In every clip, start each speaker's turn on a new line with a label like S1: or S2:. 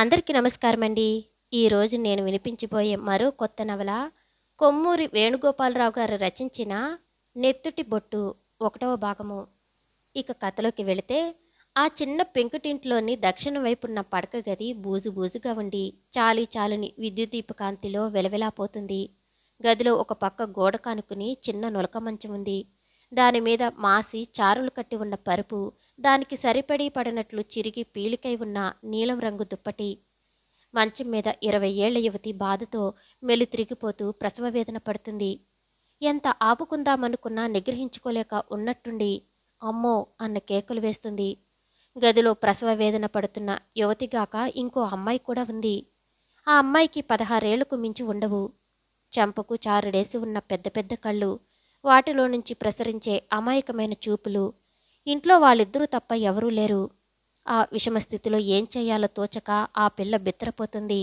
S1: అందరికీ నమస్కారం అండి ఈరోజు నేను వినిపించిపోయే మరో కొత్త నవల కొమ్మూరి వేణుగోపాలరావు గారు రచించిన నెత్తుటి బొట్టు ఒకటవ భాగము ఇక కథలోకి వెళితే ఆ చిన్న పెంకుటింట్లోని దక్షిణ వైపున్న పడక గది బూజు బూజుగా ఉండి చాలి చాలుని విద్యుద్దీప కాంతిలో వెలవెలాపోతుంది గదిలో ఒక పక్క గోడ కానుకుని చిన్న నులక మంచం ఉంది దాని మీద మాసి చారులు కట్టి ఉన్న పరుపు దానికి సరిపడి పడినట్లు చిరిగి పీలికై ఉన్న నీలం రంగు దుప్పటి మంచం మీద ఇరవై ఏళ్ల యువతి బాధతో మెలి తిరిగిపోతూ ప్రసవ వేదన పడుతుంది ఎంత ఆపుకుందామనుకున్నా నిగ్రహించుకోలేక ఉన్నట్టుండి అమ్మో అన్న కేకలు వేస్తుంది గదిలో ప్రసవ వేదన పడుతున్న యువతిగాక ఇంకో అమ్మాయి కూడా ఉంది ఆ అమ్మాయికి పదహారేళ్లకు మించి ఉండవు చంపకు చారుడేసి ఉన్న పెద్ద పెద్ద కళ్ళు వాటిలో నుంచి ప్రసరించే అమాయకమైన చూపులు ఇంట్లో వాళ్ళిద్దరూ తప్ప ఎవరూ లేరు ఆ విషమస్థితిలో ఏం చేయాలో తోచక ఆ పిల్ల బిత్తరపోతుంది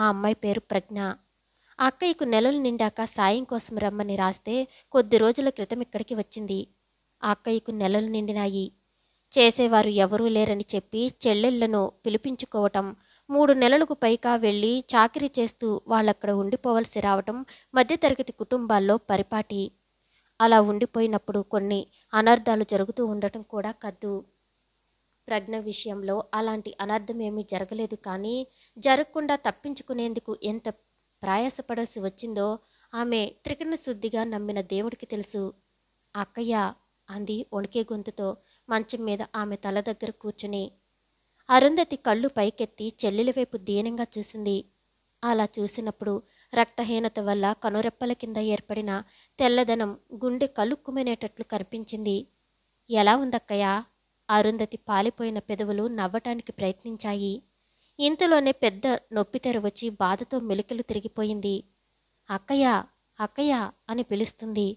S1: ఆ అమ్మాయి పేరు ప్రజ్ఞ ఆ అక్కయ్యకు నెలలు నిండాక సాయం కోసం రమ్మని రాస్తే కొద్ది రోజుల క్రితం ఇక్కడికి వచ్చింది ఆ అక్కయ్యకు నెలలు నిండినాయి చేసేవారు ఎవరూ లేరని చెప్పి చెల్లెళ్లను పిలిపించుకోవటం మూడు నెలలకు పైగా వెళ్ళి చాకరీ చేస్తూ వాళ్ళక్కడ ఉండిపోవలసి రావటం మధ్యతరగతి కుటుంబాల్లో పరిపాటి అలా ఉండిపోయినప్పుడు కొన్ని అనర్థాలు జరుగుతూ ఉండటం కూడా కద్దు ప్రజ్ఞ విషయంలో అలాంటి అనర్థం ఏమీ జరగలేదు కానీ జరగకుండా తప్పించుకునేందుకు ఎంత ప్రయాసపడాల్సి వచ్చిందో ఆమె త్రికరణ శుద్ధిగా నమ్మిన దేవుడికి తెలుసు అక్కయ్య అంది వణికే గొంతుతో మంచం మీద ఆమె తల దగ్గర కూర్చుని అరుంధతి కళ్ళు పైకెత్తి చెల్లెల వైపు దీనంగా చూసింది అలా చూసినప్పుడు రక్తహీనత వల్ల కనురెప్పల కింద ఏర్పడిన తెల్లదనం గుండె కలుక్కుమనేటట్లు కనిపించింది ఎలా ఉందక్కయ్యా అరుంధతి పాలిపోయిన పెదవులు నవ్వటానికి ప్రయత్నించాయి ఇంతలోనే పెద్ద నొప్పి తెరవచ్చి బాధతో మెలికలు తిరిగిపోయింది అక్కయ్య అక్కయ్య అని పిలుస్తుంది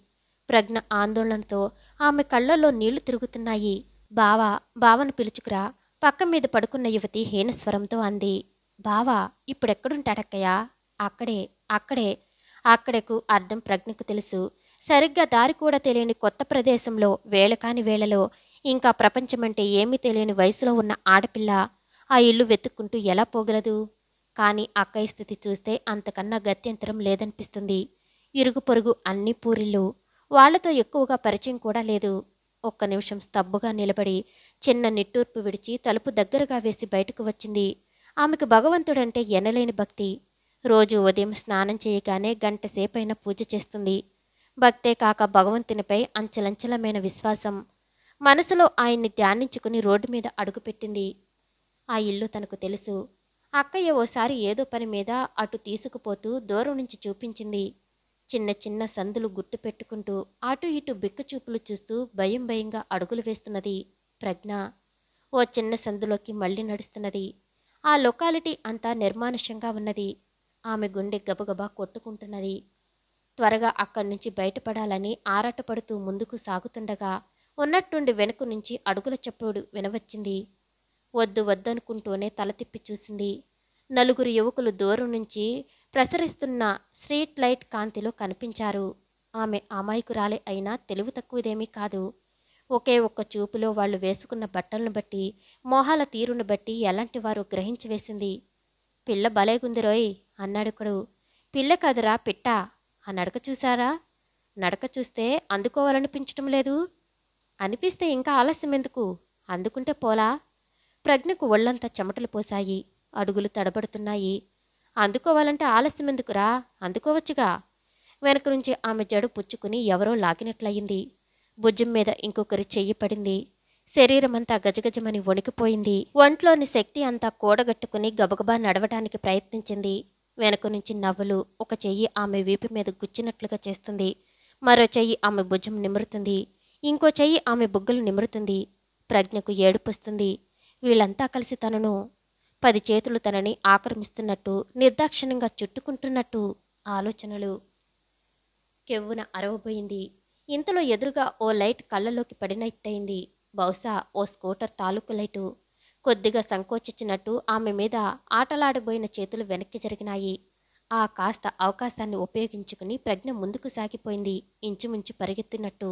S1: ప్రజ్ఞ ఆందోళనతో ఆమె కళ్ళల్లో నీళ్లు తిరుగుతున్నాయి బావా బావను పిలుచుకురా పక్క మీద పడుకున్న యువతి హీనస్వరంతో అంది బావా ఇప్పుడెక్కడుంటాడక్కయ్యా అక్కడే అక్కడే అక్కడకు అర్థం ప్రజ్ఞకు తెలుసు సరిగ్గా దారి కూడా తెలియని కొత్త ప్రదేశంలో వేళ కాని వేళలో ఇంకా ప్రపంచమంటే ఏమీ తెలియని వయసులో ఉన్న ఆడపిల్ల ఆ ఇల్లు వెతుక్కుంటూ ఎలా పోగలదు కానీ అక్కయ్య స్థితి చూస్తే అంతకన్నా గత్యంతరం లేదనిపిస్తుంది ఇరుగు పొరుగు అన్ని పూరిళ్ళు వాళ్లతో ఎక్కువగా పరిచయం కూడా లేదు ఒక్క నిమిషం స్తబ్బుగా నిలబడి చిన్న నిట్టూర్పు విడిచి తలుపు దగ్గరగా వేసి బయటకు వచ్చింది ఆమెకు భగవంతుడంటే ఎనలేని భక్తి రోజు ఉదయం స్నానం చేయగానే గంట సేపైన పూజ చేస్తుంది భక్తే కాక భగవంతునిపై అంచలంచలమైన విశ్వాసం మనసులో ఆయన్ని ధ్యానించుకుని రోడ్డు మీద అడుగుపెట్టింది ఆ ఇల్లు తనకు తెలుసు అక్కయ్య ఓసారి ఏదో పని మీద అటు తీసుకుపోతూ దూరం నుంచి చూపించింది చిన్న చిన్న సందులు గుర్తుపెట్టుకుంటూ అటు ఇటు బిక్కుచూపులు చూస్తూ భయం భయంగా అడుగులు వేస్తున్నది ప్రజ్ఞ ఓ చిన్న సందులోకి మళ్ళీ నడుస్తున్నది ఆ లొకాలిటీ అంతా నిర్మానుష్యంగా ఉన్నది ఆమె గుండె గబగబా కొట్టుకుంటున్నది త్వరగా అక్కడి నుంచి బయటపడాలని ఆరాటపడుతూ ముందుకు సాగుతుండగా ఉన్నట్టుండి వెనుక నుంచి అడుగుల చప్పుడు వినవచ్చింది వద్దు వద్దనుకుంటూనే తల తిప్పి చూసింది నలుగురు యువకులు దూరం నుంచి ప్రసరిస్తున్న స్ట్రీట్ లైట్ కాంతిలో కనిపించారు ఆమె అమాయకురాలే అయినా తెలివి తక్కువదేమీ కాదు ఒకే ఒక్క చూపులో వాళ్ళు వేసుకున్న బట్టలను బట్టి మోహాల తీరును బట్టి ఎలాంటి వారు గ్రహించి వేసింది పిల్ల బలేగుంది రోయ్ అన్నాడొకడు పిల్ల కదరా పిట్ట ఆ నడక చూసారా నడక చూస్తే అందుకోవాలనిపించటం లేదు అనిపిస్తే ఇంకా ఆలస్యం ఎందుకు అందుకుంటే పోలా ప్రజ్ఞకు ఒళ్ళంతా చెమటలు పోసాయి అడుగులు తడబడుతున్నాయి అందుకోవాలంటే ఆలస్యం ఎందుకురా అందుకోవచ్చుగా వెనక నుంచి ఆమె జడు పుచ్చుకుని ఎవరో లాగినట్లయింది భుజం మీద ఇంకొకరి చెయ్యి పడింది శరీరమంతా గజగజమని వణికిపోయింది ఒంట్లోని శక్తి అంతా కూడగట్టుకుని గబగబా నడవటానికి ప్రయత్నించింది వెనక నుంచి నవ్వులు ఒక చెయ్యి ఆమె వీపు మీద గుచ్చినట్లుగా చేస్తుంది మరో చెయ్యి ఆమె భుజం నిమురుతుంది ఇంకో చెయ్యి ఆమె బుగ్గలు నిమురుతుంది ప్రజ్ఞకు ఏడుపుస్తుంది వీళ్ళంతా కలిసి తనను పది చేతులు తనని ఆక్రమిస్తున్నట్టు నిర్దాక్షిణ్యంగా చుట్టుకుంటున్నట్టు ఆలోచనలు కెవ్వున అరవబోయింది ఇంతలో ఎదురుగా ఓ లైట్ కళ్ళలోకి పడినట్టయింది బహుశా ఓ స్కూటర్ తాలూకు లైటు కొద్దిగా సంకోచించినట్టు ఆమె మీద ఆటలాడబోయిన చేతులు వెనక్కి జరిగినాయి ఆ కాస్త అవకాశాన్ని ఉపయోగించుకుని ప్రజ్ఞ ముందుకు సాగిపోయింది ఇంచుమించు పరిగెత్తినట్టు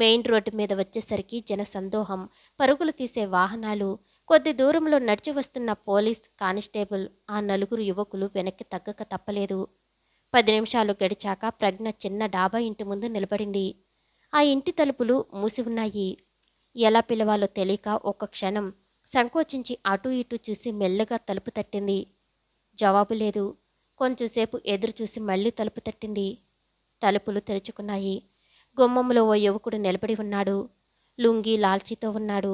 S1: మెయిన్ రోడ్డు మీద వచ్చేసరికి జన సందోహం పరుగులు తీసే వాహనాలు కొద్ది దూరంలో నడిచి వస్తున్న పోలీస్ కానిస్టేబుల్ ఆ నలుగురు యువకులు వెనక్కి తగ్గక తప్పలేదు పది నిమిషాలు గడిచాక ప్రజ్ఞ చిన్న డాబా ఇంటి ముందు నిలబడింది ఆ ఇంటి తలుపులు మూసి ఉన్నాయి ఎలా పిలవాలో తెలియక ఒక క్షణం సంకోచించి అటు ఇటు చూసి మెల్లగా తలుపు తట్టింది జవాబు లేదు కొంచెంసేపు ఎదురు చూసి మళ్ళీ తలుపు తట్టింది తలుపులు తెరుచుకున్నాయి గుమ్మంలో ఓ యువకుడు నిలబడి ఉన్నాడు లుంగి లాల్చీతో ఉన్నాడు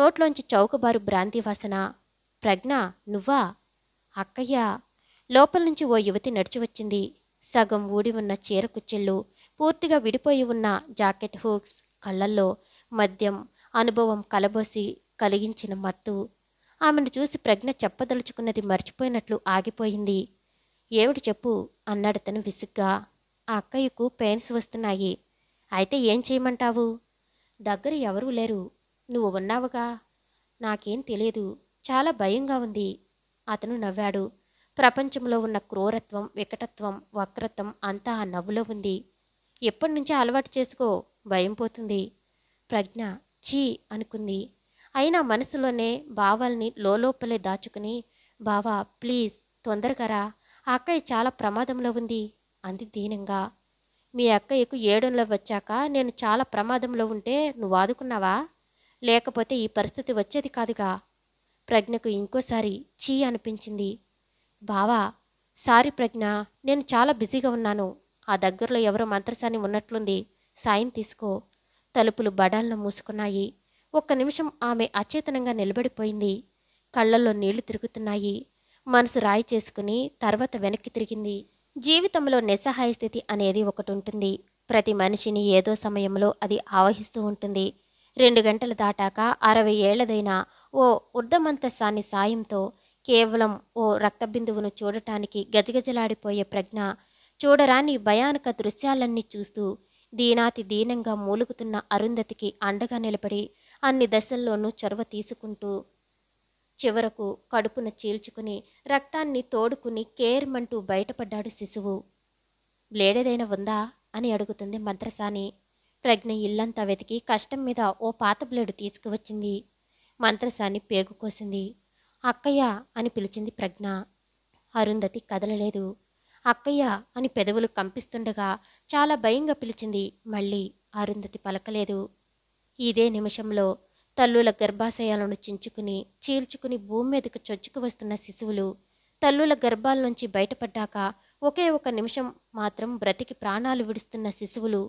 S1: నోట్లోంచి చౌకబారు భ్రాంతి వాసన ప్రజ్ఞ నువ్వా అక్కయ్య లోపల నుంచి ఓ యువతి నడిచి వచ్చింది సగం ఊడి ఉన్న చీర కుచ్చెళ్ళు పూర్తిగా విడిపోయి ఉన్న జాకెట్ హూక్స్ కళ్ళల్లో మద్యం అనుభవం కలబోసి కలిగించిన మత్తు ఆమెను చూసి ప్రజ్ఞ చెప్పదలుచుకున్నది మర్చిపోయినట్లు ఆగిపోయింది ఏమిటి చెప్పు అన్నాడతను విసుగ్గా ఆ అక్కయ్యకు పెయిన్స్ వస్తున్నాయి అయితే ఏం చేయమంటావు దగ్గర ఎవరూ లేరు నువ్వు ఉన్నావుగా నాకేం తెలియదు చాలా భయంగా ఉంది అతను నవ్వాడు ప్రపంచంలో ఉన్న క్రూరత్వం వికటత్వం వక్రత్వం అంతా ఆ నవ్వులో ఉంది ఎప్పటి నుంచి అలవాటు చేసుకో భయం పోతుంది ప్రజ్ఞ చీ అనుకుంది అయినా మనసులోనే బావల్ని లోపలే దాచుకుని బావా ప్లీజ్ తొందరగా రా ఆ అక్కయ్య చాలా ప్రమాదంలో ఉంది అంది దీనంగా మీ అక్కయ్యకు ఏడంలో వచ్చాక నేను చాలా ప్రమాదంలో ఉంటే నువ్వు ఆదుకున్నావా లేకపోతే ఈ పరిస్థితి వచ్చేది కాదుగా ప్రజ్ఞకు ఇంకోసారి చీ అనిపించింది బావా సారీ ప్రజ్ఞ నేను చాలా బిజీగా ఉన్నాను ఆ దగ్గరలో ఎవరో మంత్రసాని ఉన్నట్లుంది సాయం తీసుకో తలుపులు బడాలను మూసుకున్నాయి ఒక్క నిమిషం ఆమె అచేతనంగా నిలబడిపోయింది కళ్ళల్లో నీళ్లు తిరుగుతున్నాయి మనసు రాయి చేసుకుని తర్వాత వెనక్కి తిరిగింది జీవితంలో నిస్సహాయ స్థితి అనేది ఒకటి ఉంటుంది ప్రతి మనిషిని ఏదో సమయంలో అది ఆవహిస్తూ ఉంటుంది రెండు గంటలు దాటాక అరవై ఏళ్లదైన ఓ ఉర్ధమంతస్సాని సాయంతో కేవలం ఓ రక్తబిందువును చూడటానికి గజగజలాడిపోయే ప్రజ్ఞ చూడరాని భయానక దృశ్యాలన్నీ చూస్తూ దీనాతి దీనంగా మూలుగుతున్న అరుంధతికి అండగా నిలబడి అన్ని దశల్లోనూ చొరవ తీసుకుంటూ చివరకు కడుపున చీల్చుకుని రక్తాన్ని తోడుకుని కేర్మంటూ బయటపడ్డాడు శిశువు బ్లేడేదైనా ఉందా అని అడుగుతుంది మంత్రసాని ప్రజ్ఞ ఇల్లంతా వెతికి కష్టం మీద ఓ పాత బ్లేడు తీసుకువచ్చింది మంత్రసాని పేగుకోసింది అక్కయ్య అని పిలిచింది ప్రజ్ఞ అరుంధతి కదలలేదు అక్కయ్య అని పెదవులు కంపిస్తుండగా చాలా భయంగా పిలిచింది మళ్ళీ అరుంధతి పలకలేదు ఇదే నిమిషంలో తల్లుల గర్భాశయాలను చించుకుని చీల్చుకుని భూమి మీదకు చొచ్చుకు వస్తున్న శిశువులు తల్లుల గర్భాల నుంచి బయటపడ్డాక ఒకే ఒక నిమిషం మాత్రం బ్రతికి ప్రాణాలు విడుస్తున్న శిశువులు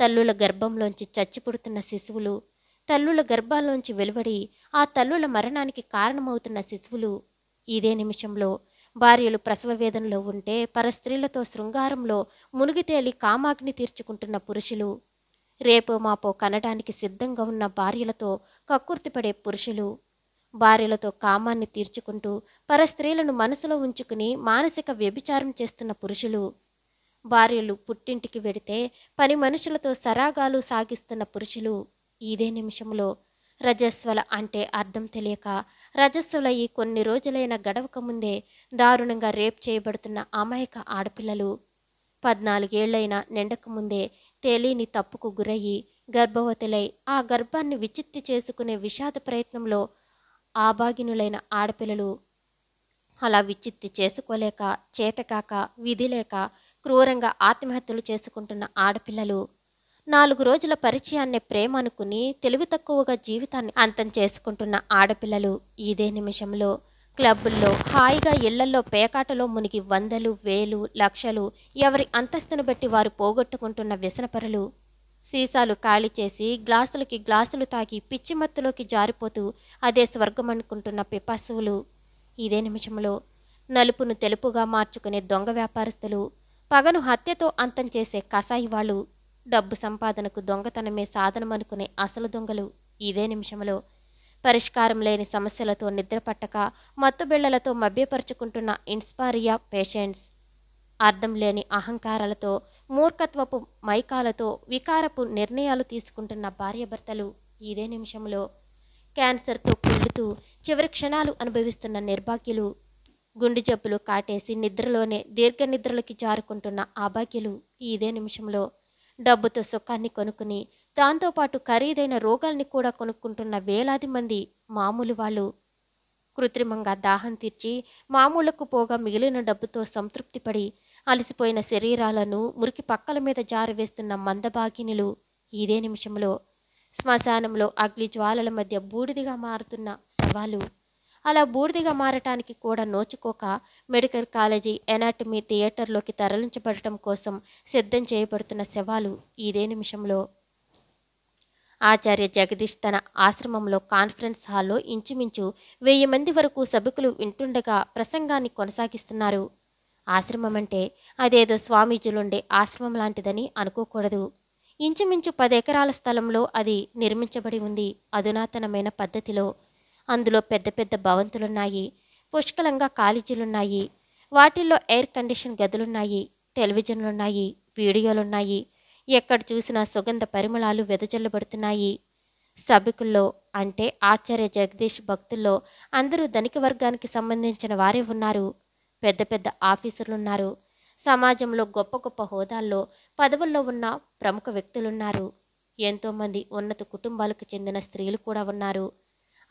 S1: తల్లుల గర్భంలోంచి చచ్చి పుడుతున్న శిశువులు తల్లుల గర్భాల్లోంచి వెలువడి ఆ తల్లుల మరణానికి కారణమవుతున్న శిశువులు ఇదే నిమిషంలో భార్యలు ప్రసవ వేదనలో ఉంటే పరస్త్రీలతో శృంగారంలో మునిగితేలి కామాగ్ని తీర్చుకుంటున్న పురుషులు రేపో మాపో కనడానికి సిద్ధంగా ఉన్న భార్యలతో కక్కుర్తిపడే పురుషులు భార్యలతో కామాన్ని తీర్చుకుంటూ పరస్త్రీలను మనసులో ఉంచుకుని మానసిక వ్యభిచారం చేస్తున్న పురుషులు భార్యలు పుట్టింటికి వెడితే పని మనుషులతో సరాగాలు సాగిస్తున్న పురుషులు ఇదే నిమిషంలో రజస్వల అంటే అర్థం తెలియక రజస్సుల ఈ కొన్ని రోజులైన గడవక ముందే దారుణంగా రేప్ చేయబడుతున్న అమాయక ఆడపిల్లలు పద్నాలుగేళ్లైన నిండక ముందే తెలియని తప్పుకు గురయ్యి గర్భవతులై ఆ గర్భాన్ని విచిత్తి చేసుకునే విషాద ప్రయత్నంలో ఆభాగినులైన ఆడపిల్లలు అలా విచిత్తి చేసుకోలేక చేతకాక విధి లేక క్రూరంగా ఆత్మహత్యలు చేసుకుంటున్న ఆడపిల్లలు నాలుగు రోజుల పరిచయాన్నే ప్రేమ అనుకుని తెలివి తక్కువగా జీవితాన్ని అంతం చేసుకుంటున్న ఆడపిల్లలు ఇదే నిమిషంలో క్లబ్బుల్లో హాయిగా ఇళ్లల్లో పేకాటలో మునిగి వందలు వేలు లక్షలు ఎవరి అంతస్తును బట్టి వారు పోగొట్టుకుంటున్న వ్యసనపరలు సీసాలు ఖాళీ చేసి గ్లాసులకి గ్లాసులు తాగి పిచ్చిమత్తులోకి జారిపోతూ అదే స్వర్గం అనుకుంటున్న పిపాసువులు ఇదే నిమిషంలో నలుపును తెలుపుగా మార్చుకునే దొంగ వ్యాపారస్తులు పగను హత్యతో అంతం చేసే కసాయి వాళ్ళు డబ్బు సంపాదనకు దొంగతనమే సాధనమనుకునే అసలు దొంగలు ఇదే నిమిషంలో పరిష్కారం లేని సమస్యలతో నిద్రపట్టక మత్తుబిళ్లలతో మభ్యపరుచుకుంటున్న ఇన్స్పారియా పేషెంట్స్ అర్థం లేని అహంకారాలతో మూర్ఖత్వపు మైకాలతో వికారపు నిర్ణయాలు తీసుకుంటున్న భార్యాభర్తలు ఇదే నిమిషంలో క్యాన్సర్తో కుళ్ళుతూ చివరి క్షణాలు అనుభవిస్తున్న నిర్భాగ్యులు గుండె జబ్బులు కాటేసి నిద్రలోనే దీర్ఘ నిద్రలకి జారుకుంటున్న ఆభాగ్యులు ఇదే నిమిషంలో డబ్బుతో సుఖాన్ని కొనుక్కుని దాంతోపాటు ఖరీదైన రోగాల్ని కూడా కొనుక్కుంటున్న వేలాది మంది మామూలు వాళ్ళు కృత్రిమంగా దాహం తీర్చి మామూలకు పోగా మిగిలిన డబ్బుతో సంతృప్తిపడి అలసిపోయిన శరీరాలను మురికి పక్కల మీద వేస్తున్న మందభాగినులు ఇదే నిమిషంలో శ్మశానంలో అగ్ని జ్వాలల మధ్య బూడిదిగా మారుతున్న శవాలు అలా బూడిదిగా మారటానికి కూడా నోచుకోక మెడికల్ కాలేజీ ఎనాటమీ థియేటర్లోకి తరలించబడటం కోసం సిద్ధం చేయబడుతున్న శవాలు ఇదే నిమిషంలో ఆచార్య జగదీష్ తన ఆశ్రమంలో కాన్ఫరెన్స్ హాల్లో ఇంచుమించు వెయ్యి మంది వరకు సభికులు వింటుండగా ప్రసంగాన్ని కొనసాగిస్తున్నారు ఆశ్రమం అంటే అదేదో స్వామీజీలుండే ఆశ్రమం లాంటిదని అనుకోకూడదు ఇంచుమించు పదెకరాల స్థలంలో అది నిర్మించబడి ఉంది అధునాతనమైన పద్ధతిలో అందులో పెద్ద పెద్ద భవంతులున్నాయి పుష్కలంగా కాలేజీలున్నాయి వాటిల్లో ఎయిర్ కండిషన్ గదులున్నాయి టెలివిజన్లున్నాయి వీడియోలున్నాయి ఎక్కడ చూసినా సుగంధ పరిమళాలు వెదజల్లబడుతున్నాయి సభికుల్లో అంటే ఆచార్య జగదీష్ భక్తుల్లో అందరూ ధనిక వర్గానికి సంబంధించిన వారే ఉన్నారు పెద్ద పెద్ద ఆఫీసర్లున్నారు సమాజంలో గొప్ప గొప్ప హోదాల్లో పదవుల్లో ఉన్న ప్రముఖ వ్యక్తులున్నారు ఎంతోమంది ఉన్నత కుటుంబాలకు చెందిన స్త్రీలు కూడా ఉన్నారు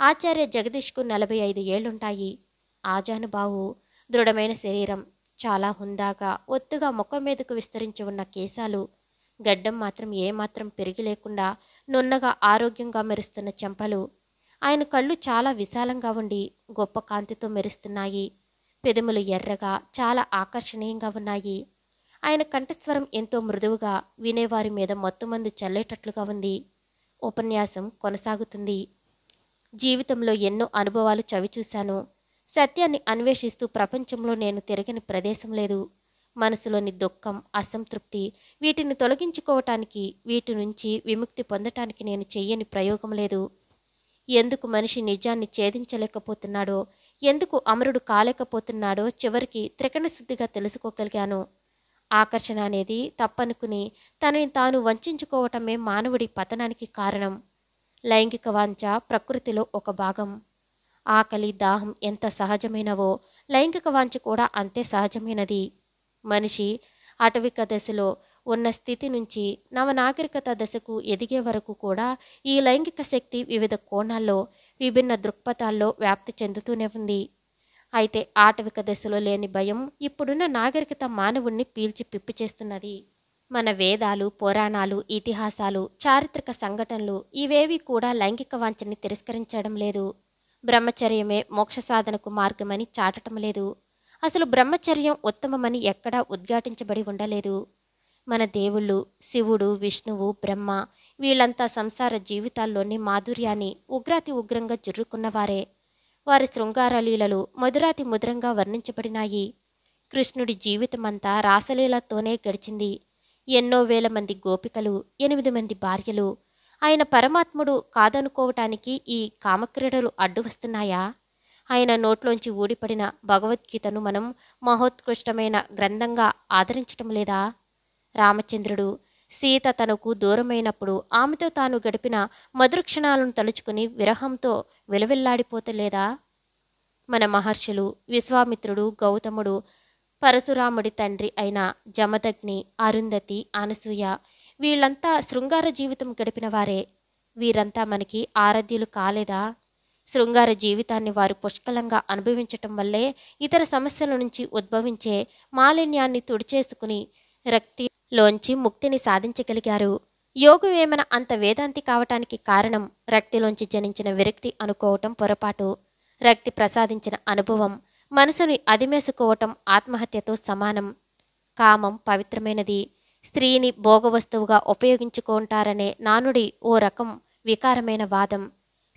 S1: ఆచార్య జగదీష్కు నలభై ఐదు ఏళ్లుంటాయి ఆజానుబావు దృఢమైన శరీరం చాలా హుందాగా ఒత్తుగా ముఖం మీదకు విస్తరించి ఉన్న కేశాలు గడ్డం మాత్రం ఏమాత్రం పెరిగి లేకుండా నున్నగా ఆరోగ్యంగా మెరుస్తున్న చెంపలు ఆయన కళ్ళు చాలా విశాలంగా ఉండి గొప్ప కాంతితో మెరుస్తున్నాయి పెదములు ఎర్రగా చాలా ఆకర్షణీయంగా ఉన్నాయి ఆయన కంఠస్వరం ఎంతో మృదువుగా వినేవారి మీద మొత్తమందు చల్లేటట్లుగా ఉంది ఉపన్యాసం కొనసాగుతుంది జీవితంలో ఎన్నో అనుభవాలు చవిచూశాను సత్యాన్ని అన్వేషిస్తూ ప్రపంచంలో నేను తిరగని ప్రదేశం లేదు మనసులోని దుఃఖం అసంతృప్తి వీటిని తొలగించుకోవటానికి వీటి నుంచి విముక్తి పొందటానికి నేను చెయ్యని ప్రయోగం లేదు ఎందుకు మనిషి నిజాన్ని ఛేదించలేకపోతున్నాడో ఎందుకు అమరుడు కాలేకపోతున్నాడో చివరికి త్రికణశుద్ధిగా తెలుసుకోగలిగాను ఆకర్షణ అనేది తప్పనుకుని తనని తాను వంచుకోవటమే మానవుడి పతనానికి కారణం లైంగిక వాంఛ ప్రకృతిలో ఒక భాగం ఆకలి దాహం ఎంత సహజమైనవో లైంగిక వాంఛ కూడా అంతే సహజమైనది మనిషి అటవిక దశలో ఉన్న స్థితి నుంచి నవనాగరికత దశకు ఎదిగే వరకు కూడా ఈ లైంగిక శక్తి వివిధ కోణాల్లో విభిన్న దృక్పథాల్లో వ్యాప్తి చెందుతూనే ఉంది అయితే ఆటవిక దశలో లేని భయం ఇప్పుడున్న నాగరికత మానవుణ్ణి పీల్చి పిప్పి చేస్తున్నది మన వేదాలు పురాణాలు ఇతిహాసాలు చారిత్రక సంఘటనలు ఇవేవి కూడా లైంగిక వాంఛని తిరస్కరించడం లేదు బ్రహ్మచర్యమే మోక్ష సాధనకు మార్గమని చాటటం లేదు అసలు బ్రహ్మచర్యం ఉత్తమమని ఎక్కడా ఉద్ఘాటించబడి ఉండలేదు మన దేవుళ్ళు శివుడు విష్ణువు బ్రహ్మ వీళ్ళంతా సంసార జీవితాల్లోని మాధుర్యాన్ని ఉగ్రాతి ఉగ్రంగా జుర్రుకున్నవారే వారి శృంగార లీలలు మధురాతి ముద్రంగా వర్ణించబడినాయి కృష్ణుడి జీవితమంతా రాసలీలతోనే గడిచింది ఎన్నో వేల మంది గోపికలు ఎనిమిది మంది భార్యలు ఆయన పరమాత్ముడు కాదనుకోవటానికి ఈ కామక్రీడలు అడ్డు వస్తున్నాయా ఆయన నోట్లోంచి ఊడిపడిన భగవద్గీతను మనం మహోత్కృష్టమైన గ్రంథంగా ఆదరించటం లేదా రామచంద్రుడు సీత తనకు దూరమైనప్పుడు ఆమెతో తాను గడిపిన మధుర క్షణాలను తలుచుకుని విరహంతో విలవిల్లాడిపోతలేదా మన మహర్షులు విశ్వామిత్రుడు గౌతముడు పరశురాముడి తండ్రి అయిన జమదగ్ని అరుంధతి అనసూయ వీళ్ళంతా శృంగార జీవితం గడిపిన వారే వీరంతా మనకి ఆరాధ్యులు కాలేదా శృంగార జీవితాన్ని వారు పుష్కలంగా అనుభవించటం వల్లే ఇతర సమస్యల నుంచి ఉద్భవించే మాలిన్యాన్ని తుడిచేసుకుని రక్తిలోంచి ముక్తిని సాధించగలిగారు యోగం వేమన అంత వేదాంతి కావటానికి కారణం రక్తిలోంచి జనించిన విరక్తి అనుకోవటం పొరపాటు రక్తి ప్రసాదించిన అనుభవం మనసుని అదిమేసుకోవటం ఆత్మహత్యతో సమానం కామం పవిత్రమైనది స్త్రీని భోగవస్తువుగా ఉపయోగించుకుంటారనే నానుడి ఓ రకం వికారమైన వాదం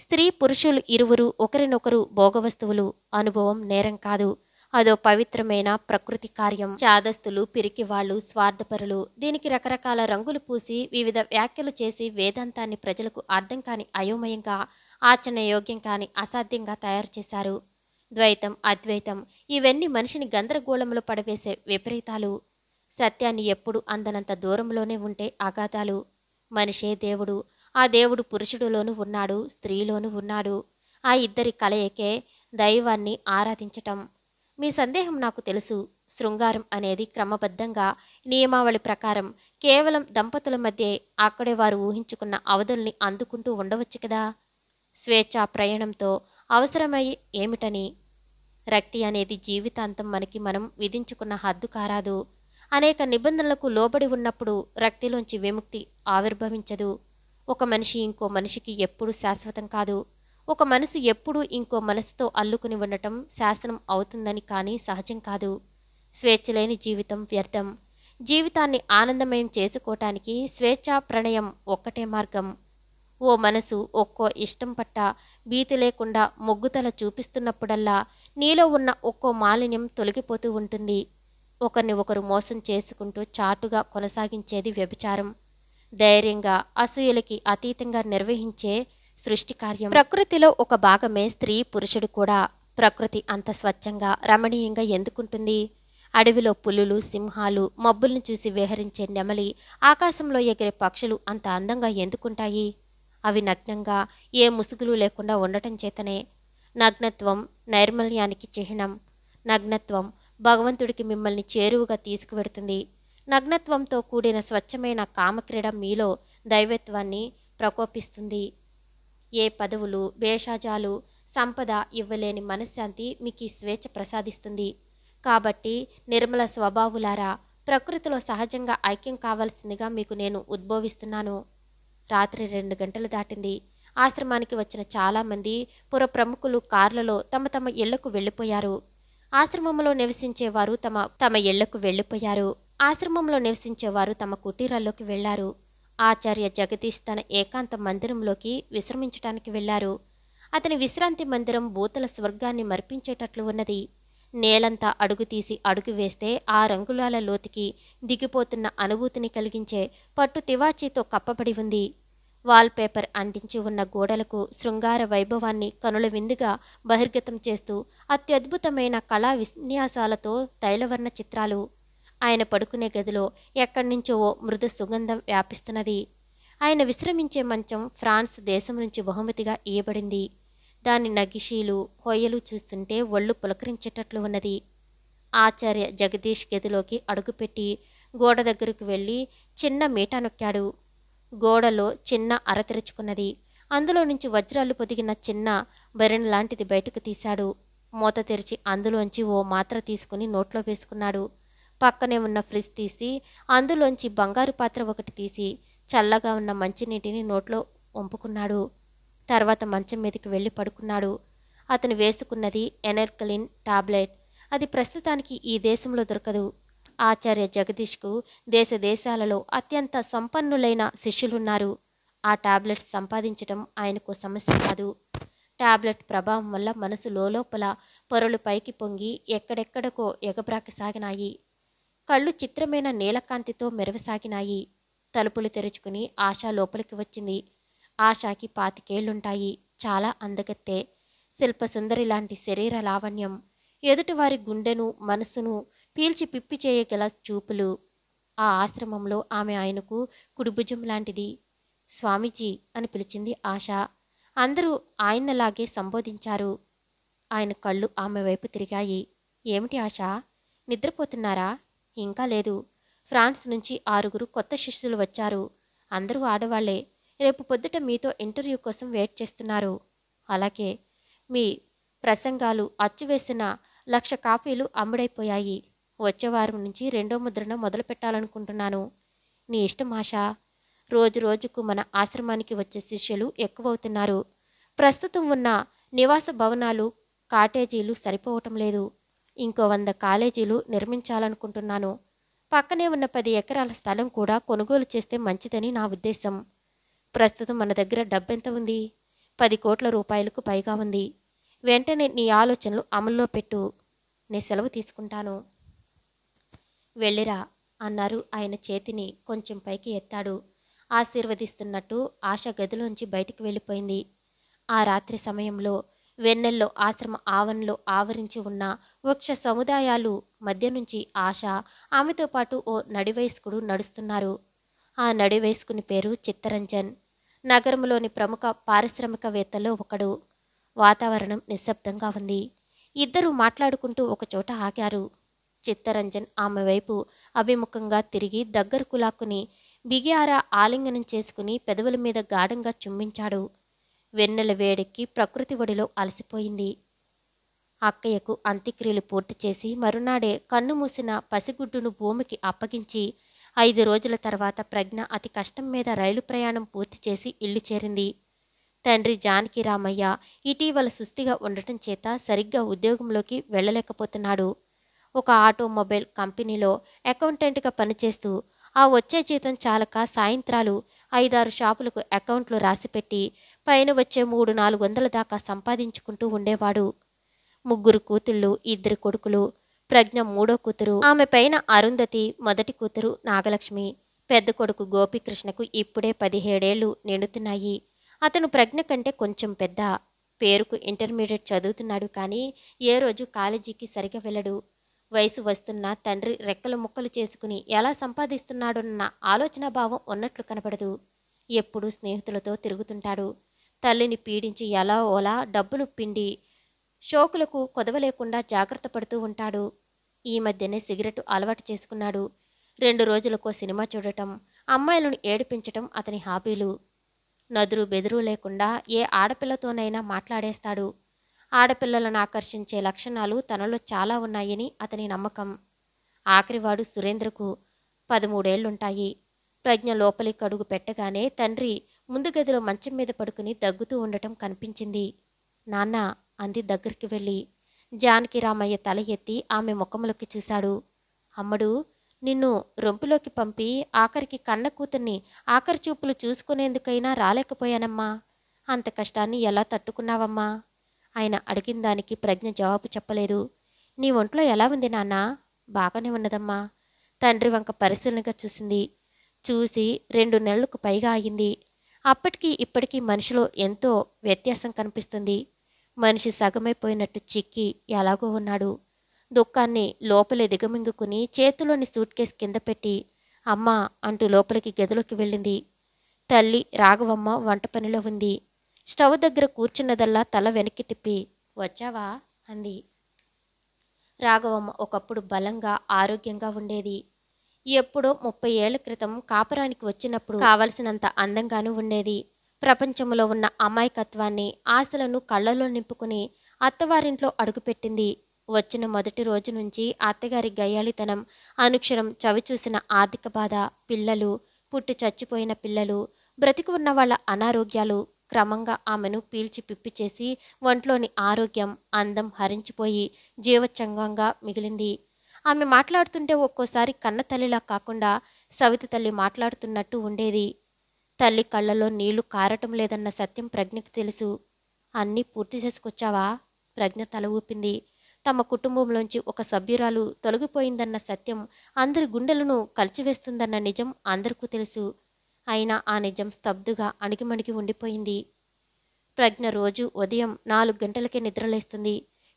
S1: స్త్రీ పురుషులు ఇరువురు ఒకరినొకరు భోగవస్తువులు అనుభవం నేరం కాదు అదో పవిత్రమైన ప్రకృతి కార్యం చాదస్తులు పిరికివాళ్లు స్వార్థపరులు దీనికి రకరకాల రంగులు పూసి వివిధ వ్యాఖ్యలు చేసి వేదాంతాన్ని ప్రజలకు అర్థం కాని అయోమయంగా ఆచరణయోగ్యం కాని అసాధ్యంగా తయారు చేశారు ద్వైతం అద్వైతం ఇవన్నీ మనిషిని గందరగోళంలో పడవేసే విపరీతాలు సత్యాన్ని ఎప్పుడు అందనంత దూరంలోనే ఉంటే అగాధాలు మనిషే దేవుడు ఆ దేవుడు పురుషుడులోనూ ఉన్నాడు స్త్రీలోనూ ఉన్నాడు ఆ ఇద్దరి కలయికే దైవాన్ని ఆరాధించటం మీ సందేహం నాకు తెలుసు శృంగారం అనేది క్రమబద్ధంగా నియమావళి ప్రకారం కేవలం దంపతుల మధ్య అక్కడే వారు ఊహించుకున్న అవధుల్ని అందుకుంటూ ఉండవచ్చు కదా స్వేచ్ఛా ప్రయాణంతో అవసరమయ్యే ఏమిటని రక్తి అనేది జీవితాంతం మనకి మనం విధించుకున్న హద్దు కారాదు అనేక నిబంధనలకు లోబడి ఉన్నప్పుడు రక్తిలోంచి విముక్తి ఆవిర్భవించదు ఒక మనిషి ఇంకో మనిషికి ఎప్పుడు శాశ్వతం కాదు ఒక మనసు ఎప్పుడూ ఇంకో మనసుతో అల్లుకుని ఉండటం శాసనం అవుతుందని కానీ సహజం కాదు స్వేచ్ఛ లేని జీవితం వ్యర్థం జీవితాన్ని ఆనందమయం చేసుకోవటానికి స్వేచ్ఛ ప్రణయం ఒక్కటే మార్గం ఓ మనసు ఒక్కో ఇష్టం పట్ట భీతి లేకుండా మొగ్గుతల చూపిస్తున్నప్పుడల్లా నీలో ఉన్న ఒక్కో మాలిన్యం తొలగిపోతూ ఉంటుంది ఒకరిని ఒకరు మోసం చేసుకుంటూ చాటుగా కొనసాగించేది వ్యభిచారం ధైర్యంగా అసూయలకి అతీతంగా నిర్వహించే సృష్టి కార్యం ప్రకృతిలో ఒక భాగమే స్త్రీ పురుషుడు కూడా ప్రకృతి అంత స్వచ్ఛంగా రమణీయంగా ఎందుకుంటుంది అడవిలో పులులు సింహాలు మబ్బుల్ని చూసి విహరించే నెమలి ఆకాశంలో ఎగిరే పక్షులు అంత అందంగా ఎందుకుంటాయి అవి నగ్నంగా ఏ ముసుగులు లేకుండా ఉండటం చేతనే నగ్నత్వం నైర్మల్యానికి చిహ్నం నగ్నత్వం భగవంతుడికి మిమ్మల్ని చేరువుగా తీసుకువెడుతుంది నగ్నత్వంతో కూడిన స్వచ్ఛమైన కామక్రీడ మీలో దైవత్వాన్ని ప్రకోపిస్తుంది ఏ పదవులు భేషాజాలు సంపద ఇవ్వలేని మనశ్శాంతి మీకు ఈ స్వేచ్ఛ ప్రసాదిస్తుంది కాబట్టి నిర్మల స్వభావులారా ప్రకృతిలో సహజంగా ఐక్యం కావాల్సిందిగా మీకు నేను ఉద్భవిస్తున్నాను రాత్రి రెండు గంటలు దాటింది ఆశ్రమానికి వచ్చిన చాలామంది పుర ప్రముఖులు కార్లలో తమ తమ ఇళ్లకు వెళ్ళిపోయారు ఆశ్రమంలో నివసించేవారు తమ తమ ఇళ్లకు వెళ్ళిపోయారు ఆశ్రమంలో నివసించేవారు తమ కుటీరాల్లోకి వెళ్లారు ఆచార్య జగదీష్ తన ఏకాంత మందిరంలోకి విశ్రమించటానికి వెళ్లారు అతని విశ్రాంతి మందిరం భూతల స్వర్గాన్ని మర్పించేటట్లు ఉన్నది నేలంతా అడుగు తీసి అడుగు వేస్తే ఆ రంగులాల లోతుకి దిగిపోతున్న అనుభూతిని కలిగించే పట్టు తివాచీతో కప్పబడి ఉంది వాల్పేపర్ అంటించి ఉన్న గోడలకు శృంగార వైభవాన్ని కనుల విందుగా బహిర్గతం చేస్తూ అత్యద్భుతమైన కళా విన్యాసాలతో తైలవర్ణ చిత్రాలు ఆయన పడుకునే గదిలో ఎక్కడి నుంచో మృదు సుగంధం వ్యాపిస్తున్నది ఆయన విశ్రమించే మంచం ఫ్రాన్స్ దేశం నుంచి బహుమతిగా ఇయ్యబడింది దాని నగిషీలు హొయ్యలు చూస్తుంటే ఒళ్ళు పులకరించేటట్లు ఉన్నది ఆచార్య జగదీష్ గదిలోకి అడుగుపెట్టి గోడ దగ్గరకు వెళ్ళి చిన్న మీట నొక్కాడు గోడలో చిన్న అర తెరుచుకున్నది అందులో నుంచి వజ్రాలు పొదిగిన చిన్న బెరెన్ లాంటిది బయటకు తీశాడు మూత తెరిచి అందులోంచి ఓ మాత్ర తీసుకుని నోట్లో వేసుకున్నాడు పక్కనే ఉన్న ఫ్రిడ్జ్ తీసి అందులోంచి బంగారు పాత్ర ఒకటి తీసి చల్లగా ఉన్న మంచినీటిని నోట్లో వంపుకున్నాడు తర్వాత మంచం మీదకి వెళ్ళి పడుకున్నాడు అతను వేసుకున్నది ఎనర్కలిన్ టాబ్లెట్ అది ప్రస్తుతానికి ఈ దేశంలో దొరకదు ఆచార్య జగదీష్కు దేశ దేశాలలో అత్యంత సంపన్నులైన శిష్యులున్నారు ఆ టాబ్లెట్స్ సంపాదించడం ఆయనకు సమస్య కాదు టాబ్లెట్ ప్రభావం వల్ల మనసు లోపల పొరలు పైకి పొంగి ఎక్కడెక్కడకో ఎగబ్రాకసాగినాయి కళ్ళు చిత్రమైన నీలకాంతితో మెరవసాగినాయి తలుపులు తెరుచుకుని ఆశ లోపలికి వచ్చింది ఆశాకి పాతికేళ్లుంటాయి చాలా అందగత్తే శిల్పసుందరి లాంటి శరీర లావణ్యం ఎదుటివారి గుండెను మనసును పీల్చి పిప్పి చేయగల చూపులు ఆ ఆశ్రమంలో ఆమె ఆయనకు కుడిభుజం లాంటిది స్వామీజీ అని పిలిచింది ఆశ అందరూ ఆయన్నలాగే సంబోధించారు ఆయన కళ్ళు ఆమె వైపు తిరిగాయి ఏమిటి ఆశ నిద్రపోతున్నారా ఇంకా లేదు ఫ్రాన్స్ నుంచి ఆరుగురు కొత్త శిష్యులు వచ్చారు అందరూ ఆడవాళ్లే రేపు పొద్దుట మీతో ఇంటర్వ్యూ కోసం వెయిట్ చేస్తున్నారు అలాగే మీ ప్రసంగాలు అచ్చువేసిన లక్ష కాపీలు అమ్ముడైపోయాయి వచ్చేవారం నుంచి రెండో ముద్రణ మొదలు పెట్టాలనుకుంటున్నాను నీ ఇష్టం ఆశ రోజు రోజుకు మన ఆశ్రమానికి వచ్చే శిష్యులు ఎక్కువవుతున్నారు ప్రస్తుతం ఉన్న నివాస భవనాలు కాటేజీలు సరిపోవటం లేదు ఇంకో వంద కాలేజీలు నిర్మించాలనుకుంటున్నాను పక్కనే ఉన్న పది ఎకరాల స్థలం కూడా కొనుగోలు చేస్తే మంచిదని నా ఉద్దేశం ప్రస్తుతం మన దగ్గర డబ్బెంత ఉంది పది కోట్ల రూపాయలకు పైగా ఉంది వెంటనే నీ ఆలోచనలు అమల్లో పెట్టు నే సెలవు తీసుకుంటాను వెళ్ళిరా అన్నారు ఆయన చేతిని కొంచెం పైకి ఎత్తాడు ఆశీర్వదిస్తున్నట్టు ఆశ గదిలోంచి బయటికి వెళ్ళిపోయింది ఆ రాత్రి సమయంలో వెన్నెల్లో ఆశ్రమ ఆవరణలో ఆవరించి ఉన్న వృక్ష సముదాయాలు మధ్య నుంచి ఆశ ఆమెతో పాటు ఓ నడివయస్కుడు నడుస్తున్నారు ఆ నడివయస్కుని పేరు చిత్తరంజన్ నగరంలోని ప్రముఖ పారిశ్రామికవేత్తలో ఒకడు వాతావరణం నిశ్శబ్దంగా ఉంది ఇద్దరు మాట్లాడుకుంటూ ఒకచోట ఆగారు చిత్తరంజన్ ఆమె వైపు అభిముఖంగా తిరిగి దగ్గరకు లాక్కుని బిగియారా ఆలింగనం చేసుకుని పెదవుల మీద గాఢంగా చుంబించాడు వెన్నెల వేడెక్కి ప్రకృతి ఒడిలో అలసిపోయింది అక్కయ్యకు అంత్యక్రియలు పూర్తి చేసి మరునాడే కన్ను మూసిన పసిగుడ్డును భూమికి అప్పగించి ఐదు రోజుల తర్వాత ప్రజ్ఞ అతి కష్టం మీద రైలు ప్రయాణం పూర్తి చేసి ఇల్లు చేరింది తండ్రి జానకి రామయ్య ఇటీవల సుస్థిగా ఉండటం చేత సరిగ్గా ఉద్యోగంలోకి వెళ్ళలేకపోతున్నాడు ఒక ఆటోమొబైల్ కంపెనీలో అకౌంటెంట్గా పనిచేస్తూ ఆ వచ్చే జీతం చాలక సాయంత్రాలు ఐదారు షాపులకు అకౌంట్లు రాసిపెట్టి పైన వచ్చే మూడు నాలుగు వందల దాకా సంపాదించుకుంటూ ఉండేవాడు ముగ్గురు కూతుళ్ళు ఇద్దరు కొడుకులు ప్రజ్ఞ మూడో కూతురు ఆమె పైన అరుంధతి మొదటి కూతురు నాగలక్ష్మి పెద్ద కొడుకు గోపికృష్ణకు ఇప్పుడే పదిహేడేళ్లు నిండుతున్నాయి అతను ప్రజ్ఞ కంటే కొంచెం పెద్ద పేరుకు ఇంటర్మీడియట్ చదువుతున్నాడు కానీ ఏ రోజు కాలేజీకి సరిగా వెళ్ళడు వయసు వస్తున్న తండ్రి రెక్కలు ముక్కలు చేసుకుని ఎలా సంపాదిస్తున్నాడోన్న ఆలోచన భావం ఉన్నట్లు కనపడదు ఎప్పుడూ స్నేహితులతో తిరుగుతుంటాడు తల్లిని పీడించి ఎలా ఓలా డబ్బులు పిండి షోకులకు కొదవలేకుండా జాగ్రత్త పడుతూ ఉంటాడు ఈ మధ్యనే సిగరెట్ అలవాటు చేసుకున్నాడు రెండు రోజులకో సినిమా చూడటం అమ్మాయిలను ఏడిపించటం అతని హాబీలు నదురు బెదురు లేకుండా ఏ ఆడపిల్లతోనైనా మాట్లాడేస్తాడు ఆడపిల్లలను ఆకర్షించే లక్షణాలు తనలో చాలా ఉన్నాయని అతని నమ్మకం ఆఖరివాడు సురేంద్రకు పదమూడేళ్లుంటాయి ప్రజ్ఞ లోపలికి అడుగు పెట్టగానే తండ్రి ముందు గదిలో మంచం మీద పడుకుని దగ్గుతూ ఉండటం కనిపించింది నాన్న అంది దగ్గరికి వెళ్ళి జానకి రామయ్య తల ఎత్తి ఆమె ముఖంలోకి చూశాడు అమ్మడు నిన్ను రొంపులోకి పంపి ఆఖరికి కన్న కూతుర్ని ఆఖరి చూపులు చూసుకునేందుకైనా రాలేకపోయానమ్మా అంత కష్టాన్ని ఎలా తట్టుకున్నావమ్మా ఆయన అడిగిన దానికి ప్రజ్ఞ జవాబు చెప్పలేదు నీ ఒంట్లో ఎలా ఉంది నాన్న బాగానే ఉన్నదమ్మా తండ్రి వంక పరిశీలనగా చూసింది చూసి రెండు నెలలకు పైగా అయింది అప్పటికి ఇప్పటికీ మనిషిలో ఎంతో వ్యత్యాసం కనిపిస్తుంది మనిషి సగమైపోయినట్టు చిక్కి ఎలాగో ఉన్నాడు దుఃఖాన్ని లోపల దిగమింగుకుని చేతిలోని సూట్ కేస్ కింద పెట్టి అమ్మ అంటూ లోపలికి గదిలోకి వెళ్ళింది తల్లి రాఘవమ్మ వంట పనిలో ఉంది స్టవ్ దగ్గర కూర్చున్నదల్లా తల వెనక్కి తిప్పి వచ్చావా అంది రాఘవమ్మ ఒకప్పుడు బలంగా ఆరోగ్యంగా ఉండేది ఎప్పుడో ముప్పై ఏళ్ల క్రితం కాపురానికి వచ్చినప్పుడు కావలసినంత అందంగానూ ఉండేది ప్రపంచంలో ఉన్న అమాయకత్వాన్ని ఆశలను కళ్ళలో నింపుకుని అత్తవారింట్లో అడుగుపెట్టింది వచ్చిన మొదటి రోజు నుంచి అత్తగారి గయ్యాళితనం అనుక్షణం చవిచూసిన ఆర్థిక బాధ పిల్లలు పుట్టి చచ్చిపోయిన పిల్లలు బ్రతికి ఉన్న వాళ్ళ అనారోగ్యాలు క్రమంగా ఆమెను పీల్చి పిప్పి చేసి ఒంట్లోని ఆరోగ్యం అందం హరించిపోయి జీవచంగంగా మిగిలింది ఆమె మాట్లాడుతుంటే ఒక్కోసారి కన్న తల్లిలా కాకుండా సవిత తల్లి మాట్లాడుతున్నట్టు ఉండేది తల్లి కళ్ళలో నీళ్లు కారటం లేదన్న సత్యం ప్రజ్ఞకు తెలుసు అన్నీ పూర్తి చేసుకొచ్చావా ప్రజ్ఞ తల ఊపింది తమ కుటుంబంలోంచి ఒక సభ్యురాలు తొలగిపోయిందన్న సత్యం అందరి గుండెలను కలిచివేస్తుందన్న నిజం అందరికీ తెలుసు అయినా ఆ నిజం స్తబ్దుగా అణిగిమణిగి ఉండిపోయింది ప్రజ్ఞ రోజు ఉదయం నాలుగు గంటలకే నిద్రలేస్తుంది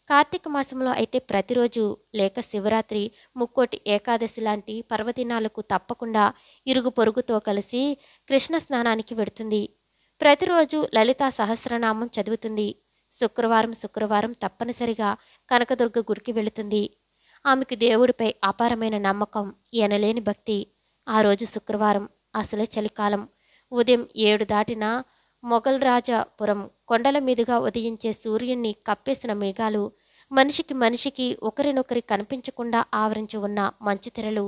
S1: కార్తీక మాసంలో అయితే ప్రతిరోజు లేక శివరాత్రి ముక్కోటి ఏకాదశి లాంటి పర్వదినాలకు తప్పకుండా ఇరుగు పొరుగుతో కలిసి కృష్ణ స్నానానికి వెడుతుంది ప్రతిరోజు లలితా సహస్రనామం చదువుతుంది శుక్రవారం శుక్రవారం తప్పనిసరిగా కనకదుర్గ గుడికి వెళుతుంది ఆమెకు దేవుడిపై అపారమైన నమ్మకం ఎనలేని భక్తి ఆ రోజు శుక్రవారం అసలే చలికాలం ఉదయం ఏడు దాటినా మొఘల్ రాజాపురం కొండల మీదుగా ఉదయించే సూర్యుణ్ణి కప్పేసిన మేఘాలు మనిషికి మనిషికి ఒకరినొకరి కనిపించకుండా ఆవరించి ఉన్న మంచు తెరలు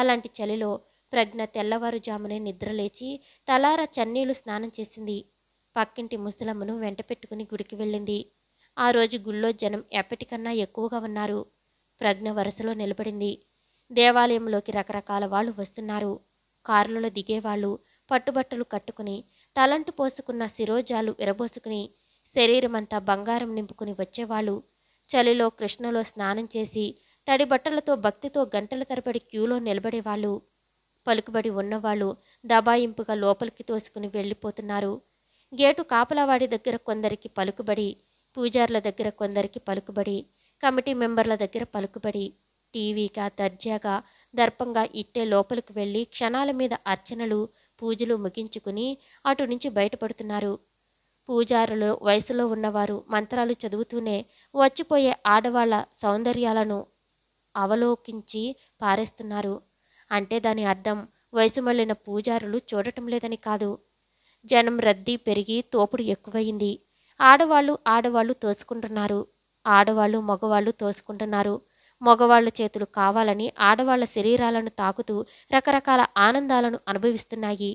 S1: అలాంటి చలిలో ప్రజ్ఞ తెల్లవారుజామునే నిద్రలేచి తలార చన్నీళ్లు స్నానం చేసింది పక్కింటి ముసలమ్మను వెంట పెట్టుకుని గుడికి వెళ్ళింది ఆ రోజు గుళ్ళో జనం ఎప్పటికన్నా ఎక్కువగా ఉన్నారు ప్రజ్ఞ వరుసలో నిలబడింది దేవాలయంలోకి రకరకాల వాళ్ళు వస్తున్నారు కారులలో దిగేవాళ్ళు పట్టుబట్టలు కట్టుకుని తలంటు పోసుకున్న శిరోజాలు ఎరబోసుకుని శరీరమంతా బంగారం నింపుకుని వచ్చేవాళ్ళు చలిలో కృష్ణలో స్నానం చేసి తడి బట్టలతో భక్తితో గంటల తరబడి క్యూలో నిలబడేవాళ్ళు పలుకుబడి ఉన్నవాళ్ళు దబాయింపుగా లోపలికి తోసుకుని వెళ్ళిపోతున్నారు గేటు కాపలవాడి దగ్గర కొందరికి పలుకుబడి పూజార్ల దగ్గర కొందరికి పలుకుబడి కమిటీ మెంబర్ల దగ్గర పలుకుబడి టీవీగా దర్జాగా దర్పంగా ఇట్టే లోపలికి వెళ్ళి క్షణాల మీద అర్చనలు పూజలు ముగించుకుని అటు నుంచి బయటపడుతున్నారు పూజారులు వయసులో ఉన్నవారు మంత్రాలు చదువుతూనే వచ్చిపోయే ఆడవాళ్ల సౌందర్యాలను అవలోకించి పారేస్తున్నారు అంటే దాని అర్థం వయసు మళ్ళిన పూజారులు చూడటం లేదని కాదు జనం రద్దీ పెరిగి తోపుడు ఎక్కువయింది ఆడవాళ్ళు ఆడవాళ్ళు తోసుకుంటున్నారు ఆడవాళ్ళు మగవాళ్ళు తోసుకుంటున్నారు మగవాళ్ల చేతులు కావాలని ఆడవాళ్ల శరీరాలను తాకుతూ రకరకాల ఆనందాలను అనుభవిస్తున్నాయి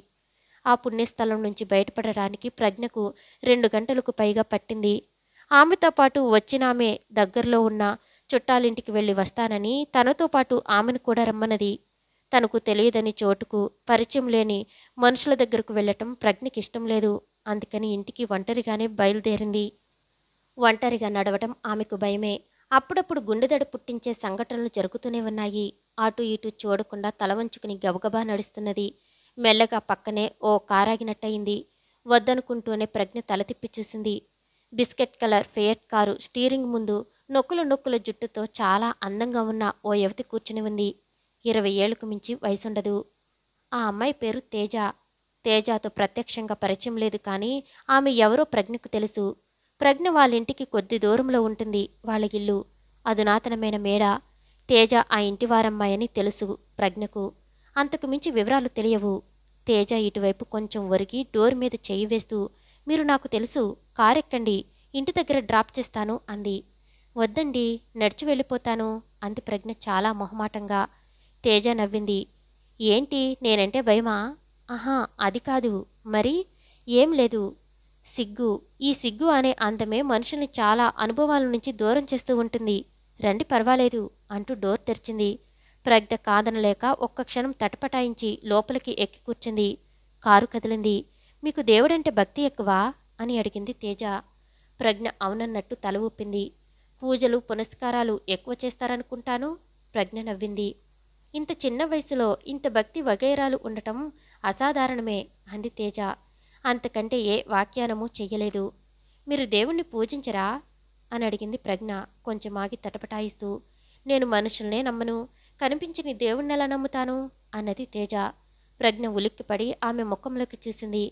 S1: ఆ పుణ్యస్థలం నుంచి బయటపడడానికి ప్రజ్ఞకు రెండు గంటలకు పైగా పట్టింది ఆమెతో పాటు వచ్చినామే దగ్గరలో ఉన్న చుట్టాలింటికి వెళ్ళి వస్తానని తనతో పాటు ఆమెను కూడా రమ్మన్నది తనకు తెలియదని చోటుకు పరిచయం లేని మనుషుల దగ్గరకు వెళ్ళటం ప్రజ్ఞకి ఇష్టం లేదు అందుకని ఇంటికి ఒంటరిగానే బయలుదేరింది ఒంటరిగా నడవటం ఆమెకు భయమే అప్పుడప్పుడు గుండెదడ పుట్టించే సంఘటనలు జరుగుతూనే ఉన్నాయి అటు ఇటు చూడకుండా తల వంచుకుని గబగబా నడుస్తున్నది మెల్లగా పక్కనే ఓ కారాగినట్టయింది వద్దనుకుంటూనే ప్రజ్ఞ తల తిప్పి చూసింది biscuit colour Fiat car steering ముందు నొక్కులు నొక్కుల జుట్టుతో చాలా అందంగా ఉన్న ఓ యువతి కూర్చుని ఉంది ఇరవై ఏళ్లకు మించి వయసుండదు ఆ అమ్మాయి పేరు తేజ తేజతో ప్రత్యక్షంగా పరిచయం లేదు కానీ ఆమె ఎవరో ప్రజ్ఞకు తెలుసు ప్రజ్ఞ వాళ్ళింటికి కొద్ది దూరంలో ఉంటుంది వాళ్ళ ఇల్లు అధునాతనమైన మేడ తేజ ఆ ఇంటి వారమ్మాయని తెలుసు ప్రజ్ఞకు అంతకు మించి వివరాలు తెలియవు తేజ ఇటువైపు కొంచెం ఒరిగి డోర్ మీద చేయి వేస్తూ మీరు నాకు తెలుసు కారెక్కండి ఇంటి దగ్గర డ్రాప్ చేస్తాను అంది వద్దండి నడిచి వెళ్ళిపోతాను అంది ప్రజ్ఞ చాలా మొహమాటంగా తేజ నవ్వింది ఏంటి నేనంటే భయమా ఆహా అది కాదు మరి ఏం లేదు సిగ్గు ఈ సిగ్గు అనే అందమే మనుషుల్ని చాలా అనుభవాల నుంచి దూరం చేస్తూ ఉంటుంది రండి పర్వాలేదు అంటూ డోర్ తెరిచింది ప్రజ్ఞ కాదనలేక ఒక్క క్షణం తటపటాయించి లోపలికి ఎక్కి కూర్చుంది కారు కదిలింది మీకు దేవుడంటే భక్తి ఎక్కువా అని అడిగింది తేజ ప్రజ్ఞ అవునన్నట్టు తల ఊపింది పూజలు పునస్కారాలు ఎక్కువ చేస్తారనుకుంటాను ప్రజ్ఞ నవ్వింది ఇంత చిన్న వయసులో ఇంత భక్తి వగైరాలు ఉండటం అసాధారణమే అంది తేజ అంతకంటే ఏ వాక్యానము చెయ్యలేదు మీరు దేవుణ్ణి పూజించరా అని అడిగింది ప్రజ్ఞ కొంచెం ఆగి తటపటాయిస్తూ నేను మనుషుల్నే నమ్మను కనిపించని దేవుణ్ణి ఎలా నమ్ముతాను అన్నది తేజ ప్రజ్ఞ ఉలిక్కిపడి ఆమె ముఖంలోకి చూసింది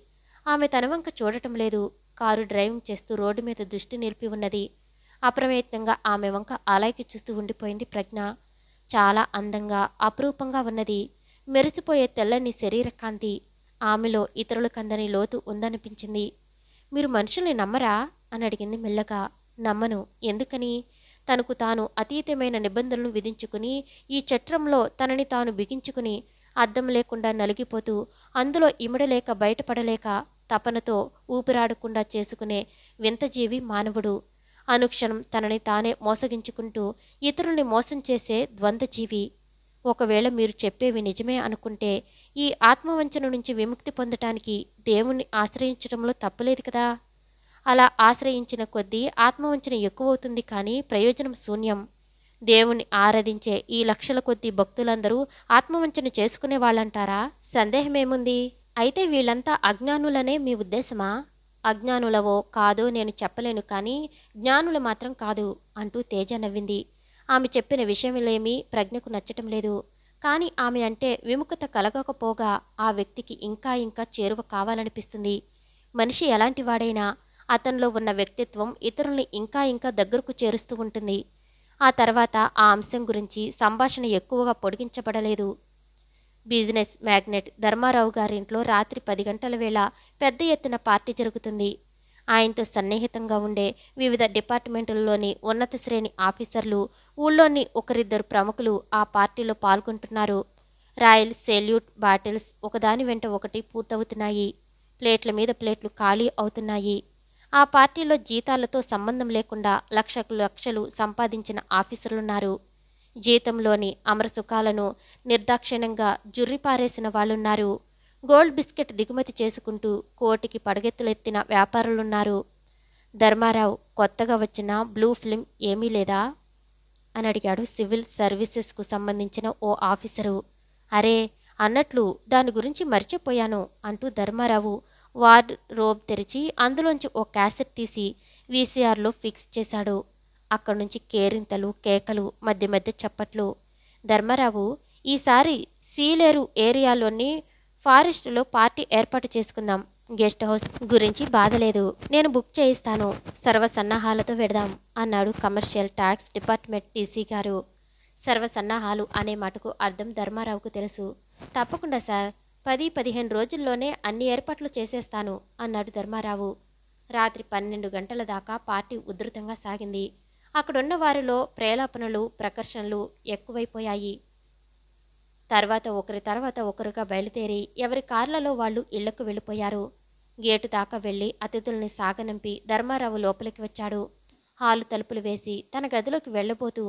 S1: ఆమె తన వంక చూడటం లేదు కారు డ్రైవింగ్ చేస్తూ రోడ్డు మీద దృష్టి నిలిపి ఉన్నది అప్రమయత్నంగా ఆమె వంక అలాయికి చూస్తూ ఉండిపోయింది ప్రజ్ఞ చాలా అందంగా అపురూపంగా ఉన్నది మెరిసిపోయే తెల్లని శరీర కాంతి ఆమెలో ఇతరులకందని లోతు ఉందనిపించింది మీరు మనుషుల్ని నమ్మరా అని అడిగింది మెల్లగా నమ్మను ఎందుకని తనకు తాను అతీతమైన నిబంధనలను విధించుకుని ఈ చట్రంలో తనని తాను బిగించుకుని అద్దం లేకుండా నలిగిపోతూ అందులో ఇమడలేక బయటపడలేక తపనతో ఊపిరాడకుండా చేసుకునే వింతజీవి మానవుడు అనుక్షణం తనని తానే మోసగించుకుంటూ ఇతరుల్ని మోసం చేసే ద్వంద్వజీవి ఒకవేళ మీరు చెప్పేవి నిజమే అనుకుంటే ఈ ఆత్మవంచన నుంచి విముక్తి పొందటానికి దేవుణ్ణి ఆశ్రయించడంలో తప్పులేదు కదా అలా ఆశ్రయించిన కొద్దీ ఆత్మవంచన ఎక్కువవుతుంది కానీ ప్రయోజనం శూన్యం దేవుని ఆరాధించే ఈ లక్షల కొద్ది భక్తులందరూ ఆత్మవంచన చేసుకునే వాళ్ళంటారా సందేహమేముంది అయితే వీళ్ళంతా అజ్ఞానులనే మీ ఉద్దేశమా అజ్ఞానులవో కాదో నేను చెప్పలేను కానీ జ్ఞానులు మాత్రం కాదు అంటూ తేజ నవ్వింది ఆమె చెప్పిన విషయములేమీ ప్రజ్ఞకు నచ్చటం లేదు కానీ ఆమె అంటే విముఖత కలగకపోగా ఆ వ్యక్తికి ఇంకా ఇంకా చేరువ కావాలనిపిస్తుంది మనిషి ఎలాంటి వాడైనా అతనిలో ఉన్న వ్యక్తిత్వం ఇతరుల్ని ఇంకా ఇంకా దగ్గరకు చేరుస్తూ ఉంటుంది ఆ తర్వాత ఆ అంశం గురించి సంభాషణ ఎక్కువగా పొడిగించబడలేదు బిజినెస్ మ్యాగ్నెట్ ధర్మారావు గారింట్లో రాత్రి పది గంటల వేళ పెద్ద ఎత్తున పార్టీ జరుగుతుంది ఆయనతో సన్నిహితంగా ఉండే వివిధ డిపార్ట్మెంటుల్లోని ఉన్నత శ్రేణి ఆఫీసర్లు ఊళ్ళోని ఒకరిద్దరు ప్రముఖులు ఆ పార్టీలో పాల్గొంటున్నారు రాయల్ సెల్యూట్ బాటిల్స్ ఒకదాని వెంట ఒకటి పూర్తవుతున్నాయి ప్లేట్ల మీద ప్లేట్లు ఖాళీ అవుతున్నాయి ఆ పార్టీలో జీతాలతో సంబంధం లేకుండా లక్షకు లక్షలు సంపాదించిన ఆఫీసర్లున్నారు జీతంలోని అమరసుఖాలను నిర్దాక్షిణ్యంగా జుర్రిపారేసిన వాళ్ళున్నారు గోల్డ్ బిస్కెట్ దిగుమతి చేసుకుంటూ కోటికి పడగెత్తులెత్తిన వ్యాపారులున్నారు ధర్మారావు కొత్తగా వచ్చిన బ్లూ ఫిల్మ్ ఏమీ లేదా అని అడిగాడు సివిల్ సర్వీసెస్కు సంబంధించిన ఓ ఆఫీసరు అరే అన్నట్లు దాని గురించి మర్చిపోయాను అంటూ ధర్మారావు వార్డ్ రోబ్ తెరిచి అందులోంచి ఓ క్యాసెట్ తీసి వీసీఆర్లో ఫిక్స్ చేశాడు అక్కడి నుంచి కేరింతలు కేకలు మధ్య మధ్య చప్పట్లు ధర్మారావు ఈసారి సీలేరు ఏరియాలోని ఫారెస్ట్లో పార్టీ ఏర్పాటు చేసుకుందాం గెస్ట్ హౌస్ గురించి బాధలేదు నేను బుక్ చేయిస్తాను సర్వ సన్నాహాలతో వెడదాం అన్నాడు కమర్షియల్ ట్యాక్స్ డిపార్ట్మెంట్ టీసీ గారు సర్వ సన్నాహాలు అనే మాటకు అర్థం ధర్మారావుకు తెలుసు తప్పకుండా సార్ పది పదిహేను రోజుల్లోనే అన్ని ఏర్పాట్లు చేసేస్తాను అన్నాడు ధర్మారావు రాత్రి పన్నెండు గంటల దాకా పార్టీ ఉధృతంగా సాగింది అక్కడున్న వారిలో ప్రేలాపనలు ప్రకర్షణలు ఎక్కువైపోయాయి తర్వాత ఒకరి తర్వాత ఒకరుగా బయలుదేరి ఎవరి కార్లలో వాళ్ళు ఇళ్లకు వెళ్ళిపోయారు గేటు దాకా వెళ్ళి అతిథుల్ని సాగనంపి ధర్మారావు లోపలికి వచ్చాడు హాలు తలుపులు వేసి తన గదిలోకి వెళ్ళబోతూ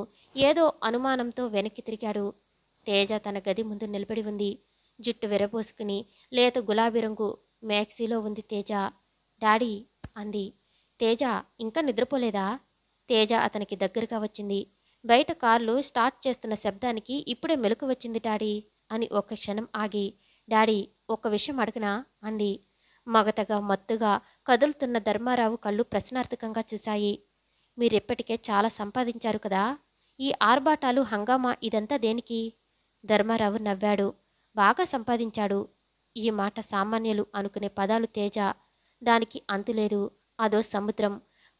S1: ఏదో అనుమానంతో వెనక్కి తిరిగాడు తేజ తన గది ముందు నిలబడి ఉంది జుట్టు విరబోసుకుని లేత గులాబీ రంగు మ్యాక్సీలో ఉంది తేజ డాడీ అంది తేజ ఇంకా నిద్రపోలేదా తేజ అతనికి దగ్గరగా వచ్చింది బయట కార్లు స్టార్ట్ చేస్తున్న శబ్దానికి ఇప్పుడే మెలకు వచ్చింది డాడీ అని ఒక క్షణం ఆగి డాడీ ఒక విషయం అడగనా అంది మగతగా మత్తుగా కదులుతున్న ధర్మారావు కళ్ళు ప్రశ్నార్థకంగా చూశాయి మీరిప్పటికే చాలా సంపాదించారు కదా ఈ ఆర్బాటాలు హంగామా ఇదంతా దేనికి ధర్మారావు నవ్వాడు బాగా సంపాదించాడు ఈ మాట సామాన్యులు అనుకునే పదాలు తేజ దానికి అంతులేదు అదో సముద్రం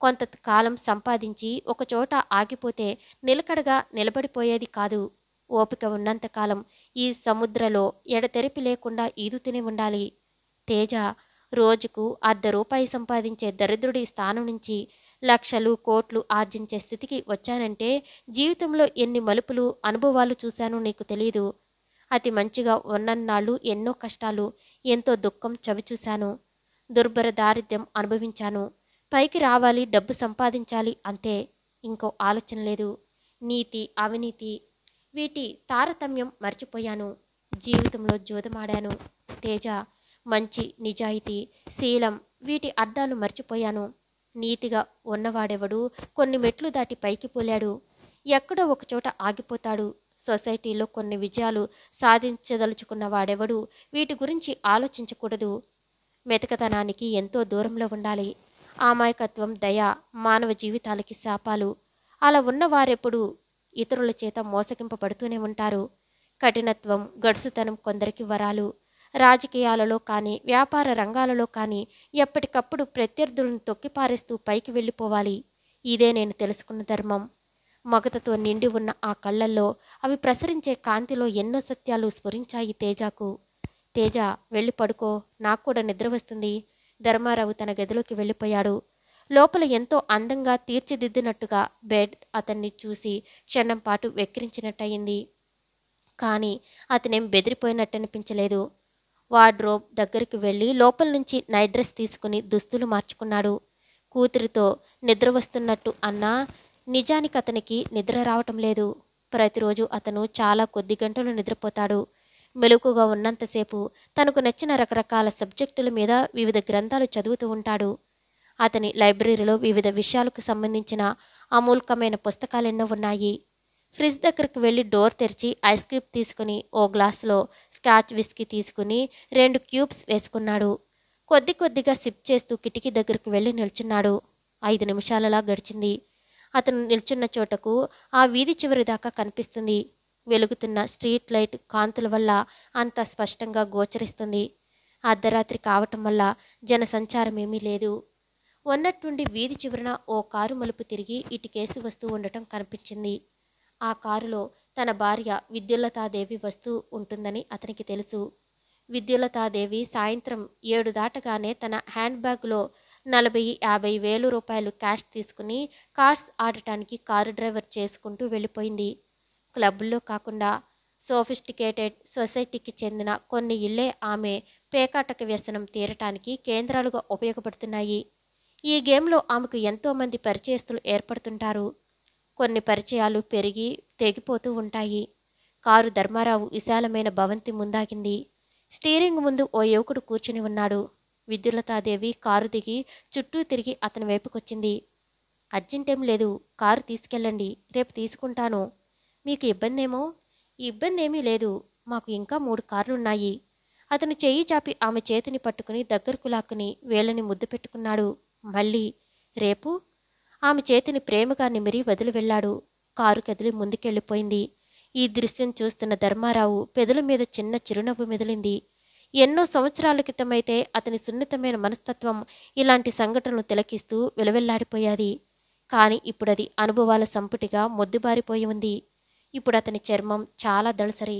S1: కొంతకాలం సంపాదించి ఒకచోట ఆగిపోతే నిలకడగా నిలబడిపోయేది కాదు ఓపిక ఉన్నంతకాలం ఈ సముద్రలో ఎడతెరిపి లేకుండా ఈదుతూనే ఉండాలి తేజ రోజుకు అర్ధ రూపాయి సంపాదించే దరిద్రుడి స్థానం నుంచి లక్షలు కోట్లు ఆర్జించే స్థితికి వచ్చానంటే జీవితంలో ఎన్ని మలుపులు అనుభవాలు చూశానో నీకు తెలియదు అతి మంచిగా ఉన్నన్నాళ్ళు ఎన్నో కష్టాలు ఎంతో దుఃఖం చవిచూశాను దుర్భర దారిద్ర్యం అనుభవించాను పైకి రావాలి డబ్బు సంపాదించాలి అంతే ఇంకో ఆలోచన లేదు నీతి అవినీతి వీటి తారతమ్యం మర్చిపోయాను జీవితంలో జోదమాడాను తేజ మంచి నిజాయితీ శీలం వీటి అర్థాలు మర్చిపోయాను నీతిగా ఉన్నవాడెవడు కొన్ని మెట్లు దాటి పైకి పోలాడు ఎక్కడో ఒకచోట ఆగిపోతాడు సొసైటీలో కొన్ని విజయాలు సాధించదలుచుకున్న వాడెవడు వీటి గురించి ఆలోచించకూడదు మెతకతనానికి ఎంతో దూరంలో ఉండాలి అమాయకత్వం దయ మానవ జీవితాలకి శాపాలు అలా ఉన్నవారెప్పుడు ఇతరుల చేత మోసగింపబడుతూనే ఉంటారు కఠినత్వం గడుసుతనం కొందరికి వరాలు రాజకీయాలలో కానీ వ్యాపార రంగాలలో కానీ ఎప్పటికప్పుడు ప్రత్యర్థులను తొక్కిపారేస్తూ పైకి వెళ్ళిపోవాలి ఇదే నేను తెలుసుకున్న ధర్మం మగతతో నిండి ఉన్న ఆ కళ్ళల్లో అవి ప్రసరించే కాంతిలో ఎన్నో సత్యాలు స్ఫురించాయి తేజాకు తేజ వెళ్ళి పడుకో నాకు కూడా నిద్ర వస్తుంది ధర్మారావు తన గదిలోకి వెళ్ళిపోయాడు లోపల ఎంతో అందంగా తీర్చిదిద్దినట్టుగా బెడ్ అతన్ని చూసి క్షణం పాటు వెక్కిరించినట్టయింది కానీ అతనేం బెదిరిపోయినట్టు అనిపించలేదు వార్డ్రోబ్ దగ్గరికి వెళ్ళి లోపల నుంచి నైట్ డ్రెస్ తీసుకుని దుస్తులు మార్చుకున్నాడు కూతురితో నిద్ర వస్తున్నట్టు అన్నా నిజానికి అతనికి నిద్ర రావటం లేదు ప్రతిరోజు అతను చాలా కొద్ది గంటలు నిద్రపోతాడు మెలుకుగా ఉన్నంతసేపు తనకు నచ్చిన రకరకాల సబ్జెక్టుల మీద వివిధ గ్రంథాలు చదువుతూ ఉంటాడు అతని లైబ్రరీలో వివిధ విషయాలకు సంబంధించిన అమూల్కమైన పుస్తకాలెన్నో ఉన్నాయి ఫ్రిడ్జ్ దగ్గరకు వెళ్ళి డోర్ తెరిచి ఐస్ క్యూబ్ తీసుకుని ఓ గ్లాస్లో స్కాచ్ విస్కీ తీసుకుని రెండు క్యూబ్స్ వేసుకున్నాడు కొద్ది కొద్దిగా సిప్ చేస్తూ కిటికీ దగ్గరకు వెళ్ళి నిల్చున్నాడు ఐదు నిమిషాలలా గడిచింది అతను నిల్చున్న చోటకు ఆ వీధి చివరి దాకా కనిపిస్తుంది వెలుగుతున్న స్ట్రీట్ లైట్ కాంతుల వల్ల అంత స్పష్టంగా గోచరిస్తుంది అర్ధరాత్రి కావటం వల్ల జనసంచారం ఏమీ లేదు ఉన్నట్టుండి వీధి చివరన ఓ కారు మలుపు తిరిగి ఇటుకేసి వస్తూ ఉండటం కనిపించింది ఆ కారులో తన భార్య విద్యులతాదేవి వస్తూ ఉంటుందని అతనికి తెలుసు విద్యులతాదేవి సాయంత్రం ఏడు దాటగానే తన హ్యాండ్ బ్యాగ్లో నలభై యాభై వేలు రూపాయలు క్యాష్ తీసుకుని కార్స్ ఆడటానికి కారు డ్రైవర్ చేసుకుంటూ వెళ్ళిపోయింది క్లబ్లో కాకుండా సోఫిస్టికేటెడ్ సొసైటీకి చెందిన కొన్ని ఇళ్లే ఆమె పేకాటక వ్యసనం తీరటానికి కేంద్రాలుగా ఉపయోగపడుతున్నాయి ఈ గేమ్లో ఆమెకు ఎంతోమంది పరిచయస్తులు ఏర్పడుతుంటారు కొన్ని పరిచయాలు పెరిగి తెగిపోతూ ఉంటాయి కారు ధర్మారావు విశాలమైన భవంతి ముందాగింది స్టీరింగ్ ముందు ఓ యువకుడు కూర్చుని ఉన్నాడు విద్యులతాదేవి కారు దిగి చుట్టూ తిరిగి అతని వైపుకొచ్చింది అర్జెంటేం లేదు కారు తీసుకెళ్ళండి రేపు తీసుకుంటాను మీకు ఇబ్బందేమో ఇబ్బంది ఏమీ లేదు మాకు ఇంకా మూడు కార్లున్నాయి అతను చెయ్యి చాపి ఆమె చేతిని పట్టుకుని దగ్గరకు లాక్కుని వేళ్ళని ముద్దు పెట్టుకున్నాడు మళ్ళీ రేపు ఆమె చేతిని ప్రేమగా నిమిరి వదిలి వెళ్ళాడు కారు కదిలి ముందుకెళ్ళిపోయింది ఈ దృశ్యం చూస్తున్న ధర్మారావు పెదల మీద చిన్న చిరునవ్వు మెదిలింది ఎన్నో సంవత్సరాల క్రితమైతే అతని సున్నితమైన మనస్తత్వం ఇలాంటి సంఘటనలు తిలకిస్తూ వెలువెల్లాడిపోయాది కానీ ఇప్పుడది అనుభవాల సంపుటిగా మొద్దుబారిపోయి ఉంది ఇప్పుడు అతని చర్మం చాలా దళసరి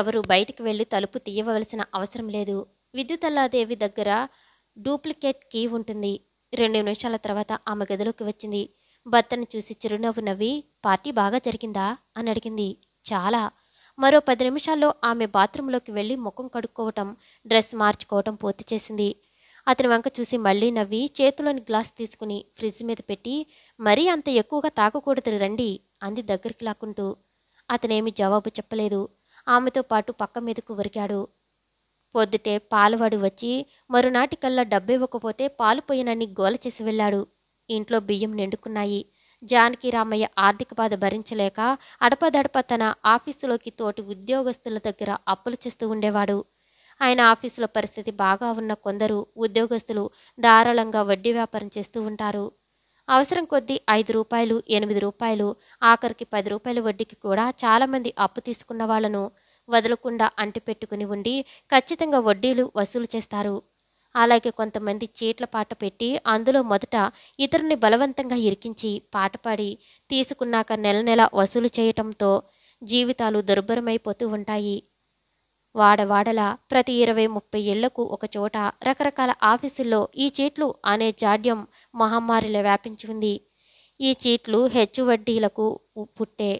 S1: ఎవరు బయటికి వెళ్ళి తలుపు తీయవలసిన అవసరం లేదు విద్యుతల్లాదేవి దగ్గర డూప్లికేట్ కీ ఉంటుంది రెండు నిమిషాల తర్వాత ఆమె గదిలోకి వచ్చింది భర్తను చూసి చిరునవ్వు నవ్వి పార్టీ బాగా జరిగిందా అని అడిగింది చాలా మరో పది నిమిషాల్లో ఆమె బాత్రూంలోకి వెళ్ళి ముఖం కడుక్కోవటం డ్రెస్ మార్చుకోవటం పూర్తి చేసింది అతని వంక చూసి మళ్ళీ నవ్వి చేతిలోని గ్లాస్ తీసుకుని ఫ్రిడ్జ్ మీద పెట్టి మరీ అంత ఎక్కువగా తాగకూడదు రండి అంది దగ్గరికి లాక్కుంటూ అతనేమి జవాబు చెప్పలేదు ఆమెతో పాటు పక్క మీదకు వరికాడు పొద్దుటే పాలవాడు వచ్చి మరునాటికల్లా ఇవ్వకపోతే పాలు పోయినని గోల చేసి వెళ్ళాడు ఇంట్లో బియ్యం నిండుకున్నాయి జానకి రామయ్య ఆర్థిక బాధ భరించలేక అడపదడప తన ఆఫీసులోకి తోటి ఉద్యోగస్తుల దగ్గర అప్పులు చేస్తూ ఉండేవాడు ఆయన ఆఫీసులో పరిస్థితి బాగా ఉన్న కొందరు ఉద్యోగస్తులు ధారాళంగా వడ్డీ వ్యాపారం చేస్తూ ఉంటారు అవసరం కొద్దీ ఐదు రూపాయలు ఎనిమిది రూపాయలు ఆఖరికి పది రూపాయల వడ్డీకి కూడా చాలామంది అప్పు తీసుకున్న వాళ్లను వదలకుండా అంటిపెట్టుకుని ఉండి ఖచ్చితంగా వడ్డీలు వసూలు చేస్తారు అలాగే కొంతమంది చీట్ల పాట పెట్టి అందులో మొదట ఇతరుని బలవంతంగా ఇరికించి పాట పాడి తీసుకున్నాక నెల నెల వసూలు చేయటంతో జీవితాలు దుర్భరమైపోతూ ఉంటాయి వాడవాడలా ప్రతి ఇరవై ముప్పై ఏళ్లకు ఒకచోట రకరకాల ఆఫీసుల్లో ఈ చీట్లు అనే జాడ్యం మహమ్మారిలో వ్యాపించి ఉంది ఈ చీట్లు హెచ్చు వడ్డీలకు పుట్టే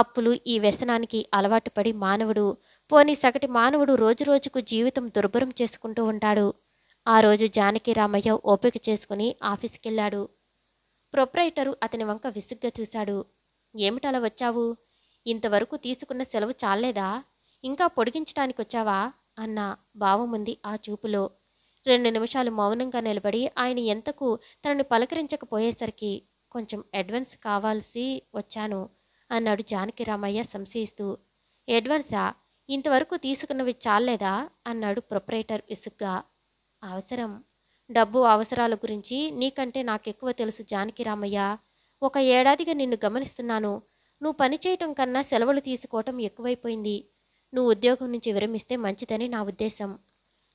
S1: అప్పులు ఈ వ్యసనానికి అలవాటు పడి మానవుడు పోని సగటి మానవుడు రోజురోజుకు జీవితం దుర్భరం చేసుకుంటూ ఉంటాడు ఆ రోజు జానకి రామయ్య ఓపిక చేసుకుని వెళ్ళాడు ప్రొప్రైటరు అతని వంక విసుగ్గా చూశాడు ఏమిటలా వచ్చావు ఇంతవరకు తీసుకున్న సెలవు చాలేదా ఇంకా పొడిగించడానికి వచ్చావా అన్న భావముంది ఆ చూపులో రెండు నిమిషాలు మౌనంగా నిలబడి ఆయన ఎంతకు తనని పలకరించకపోయేసరికి కొంచెం అడ్వాన్స్ కావాల్సి వచ్చాను అన్నాడు జానకి రామయ్య సంశయిస్తూ అడ్వాన్సా ఇంతవరకు తీసుకున్నవి చాలేదా అన్నాడు ప్రొపరేటర్ విసుగ్గా అవసరం డబ్బు అవసరాల గురించి నీకంటే నాకెక్కువ తెలుసు జానకి రామయ్య ఒక ఏడాదిగా నిన్ను గమనిస్తున్నాను నువ్వు పని చేయటం కన్నా సెలవులు తీసుకోవటం ఎక్కువైపోయింది నువ్వు ఉద్యోగం నుంచి విరమిస్తే మంచిదని నా ఉద్దేశం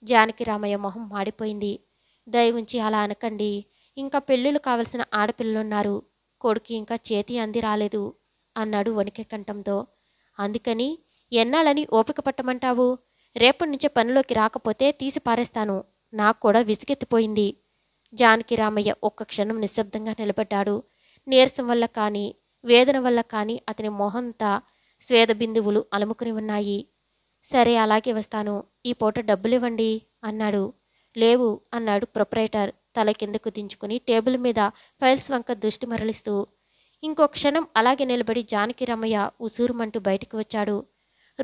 S1: జానకి రామయ్య మొహం మాడిపోయింది దయవుంచి అలా అనకండి ఇంకా పెళ్ళిళ్ళు కావలసిన ఆడపిల్లలున్నారు కొడుకు ఇంకా చేతి అంది రాలేదు అన్నాడు వణికే కంఠంతో అందుకని ఎన్నాళ్ళని ఓపిక పట్టమంటావు రేపటి నుంచే పనిలోకి రాకపోతే తీసి పారేస్తాను నాకు కూడా విసుగెత్తిపోయింది జానకి రామయ్య ఒక్క క్షణం నిశ్శబ్దంగా నిలబడ్డాడు నీరసం వల్ల కానీ వేదన వల్ల కానీ అతని మొహంతా స్వేద బిందువులు అలముకుని ఉన్నాయి సరే అలాగే వస్తాను ఈ పూట డబ్బులివ్వండి అన్నాడు లేవు అన్నాడు ప్రొపరేటర్ తల కిందకు దించుకుని టేబుల్ మీద ఫైల్స్ వంక దృష్టి మరలిస్తూ ఇంకో క్షణం అలాగే నిలబడి జానకి రమయ్య ఉసూరుమంటూ బయటకు వచ్చాడు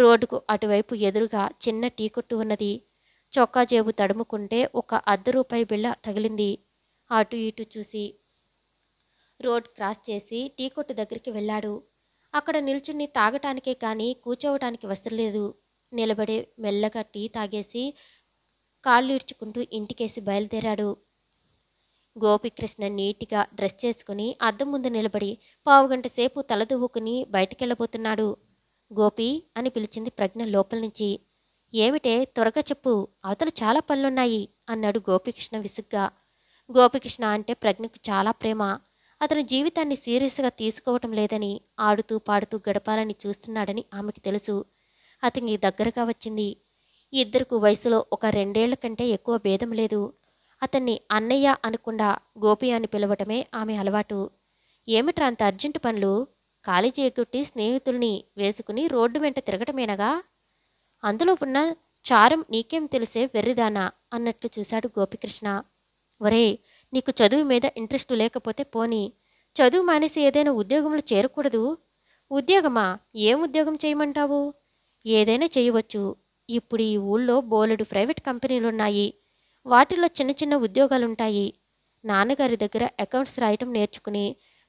S1: రోడ్డుకు అటువైపు ఎదురుగా చిన్న టీ కొట్టు ఉన్నది చొక్కా జేబు తడుముకుంటే ఒక అర్ధ రూపాయి బిళ్ళ తగిలింది అటు ఇటు చూసి రోడ్ క్రాస్ చేసి టీ కొట్టు దగ్గరికి వెళ్ళాడు అక్కడ నిల్చుని తాగటానికే కానీ కూర్చోవటానికి వస్తలేదు నిలబడే మెల్లగా టీ తాగేసి కాళ్ళు ఇడ్చుకుంటూ ఇంటికేసి బయలుదేరాడు గోపికృష్ణ నీట్గా డ్రెస్ చేసుకుని అద్దం ముందు నిలబడి పావుగంట సేపు తలదువ్వుకుని బయటికెళ్ళబోతున్నాడు గోపి అని పిలిచింది ప్రజ్ఞ లోపల నుంచి ఏమిటే త్వరగా చెప్పు అవతల చాలా పనులున్నాయి అన్నాడు గోపికృష్ణ విసుగ్గా గోపికృష్ణ అంటే ప్రజ్ఞకు చాలా ప్రేమ అతను జీవితాన్ని సీరియస్గా తీసుకోవటం లేదని ఆడుతూ పాడుతూ గడపాలని చూస్తున్నాడని ఆమెకు తెలుసు అతనికి దగ్గరగా వచ్చింది ఇద్దరుకు వయసులో ఒక రెండేళ్ల కంటే ఎక్కువ భేదం లేదు అతన్ని అన్నయ్య అనకుండా గోపి అని పిలవటమే ఆమె అలవాటు ఏమిట్రా అంత అర్జెంటు పనులు కాలేజీ ఎగ్గొట్టి స్నేహితుల్ని వేసుకుని రోడ్డు వెంట తిరగటమేనగా అందులో ఉన్న చారం నీకేం తెలిసే వెర్రిదానా అన్నట్లు చూశాడు గోపికృష్ణ ఒరే నీకు చదువు మీద ఇంట్రెస్ట్ లేకపోతే పోనీ చదువు మానేసి ఏదైనా ఉద్యోగంలో చేరకూడదు ఉద్యోగమా ఏం ఉద్యోగం చేయమంటావు ఏదైనా చేయవచ్చు ఇప్పుడు ఈ ఊళ్ళో బోలెడు ప్రైవేట్ కంపెనీలున్నాయి వాటిలో చిన్న చిన్న ఉద్యోగాలుంటాయి నాన్నగారి దగ్గర అకౌంట్స్ రాయటం నేర్చుకుని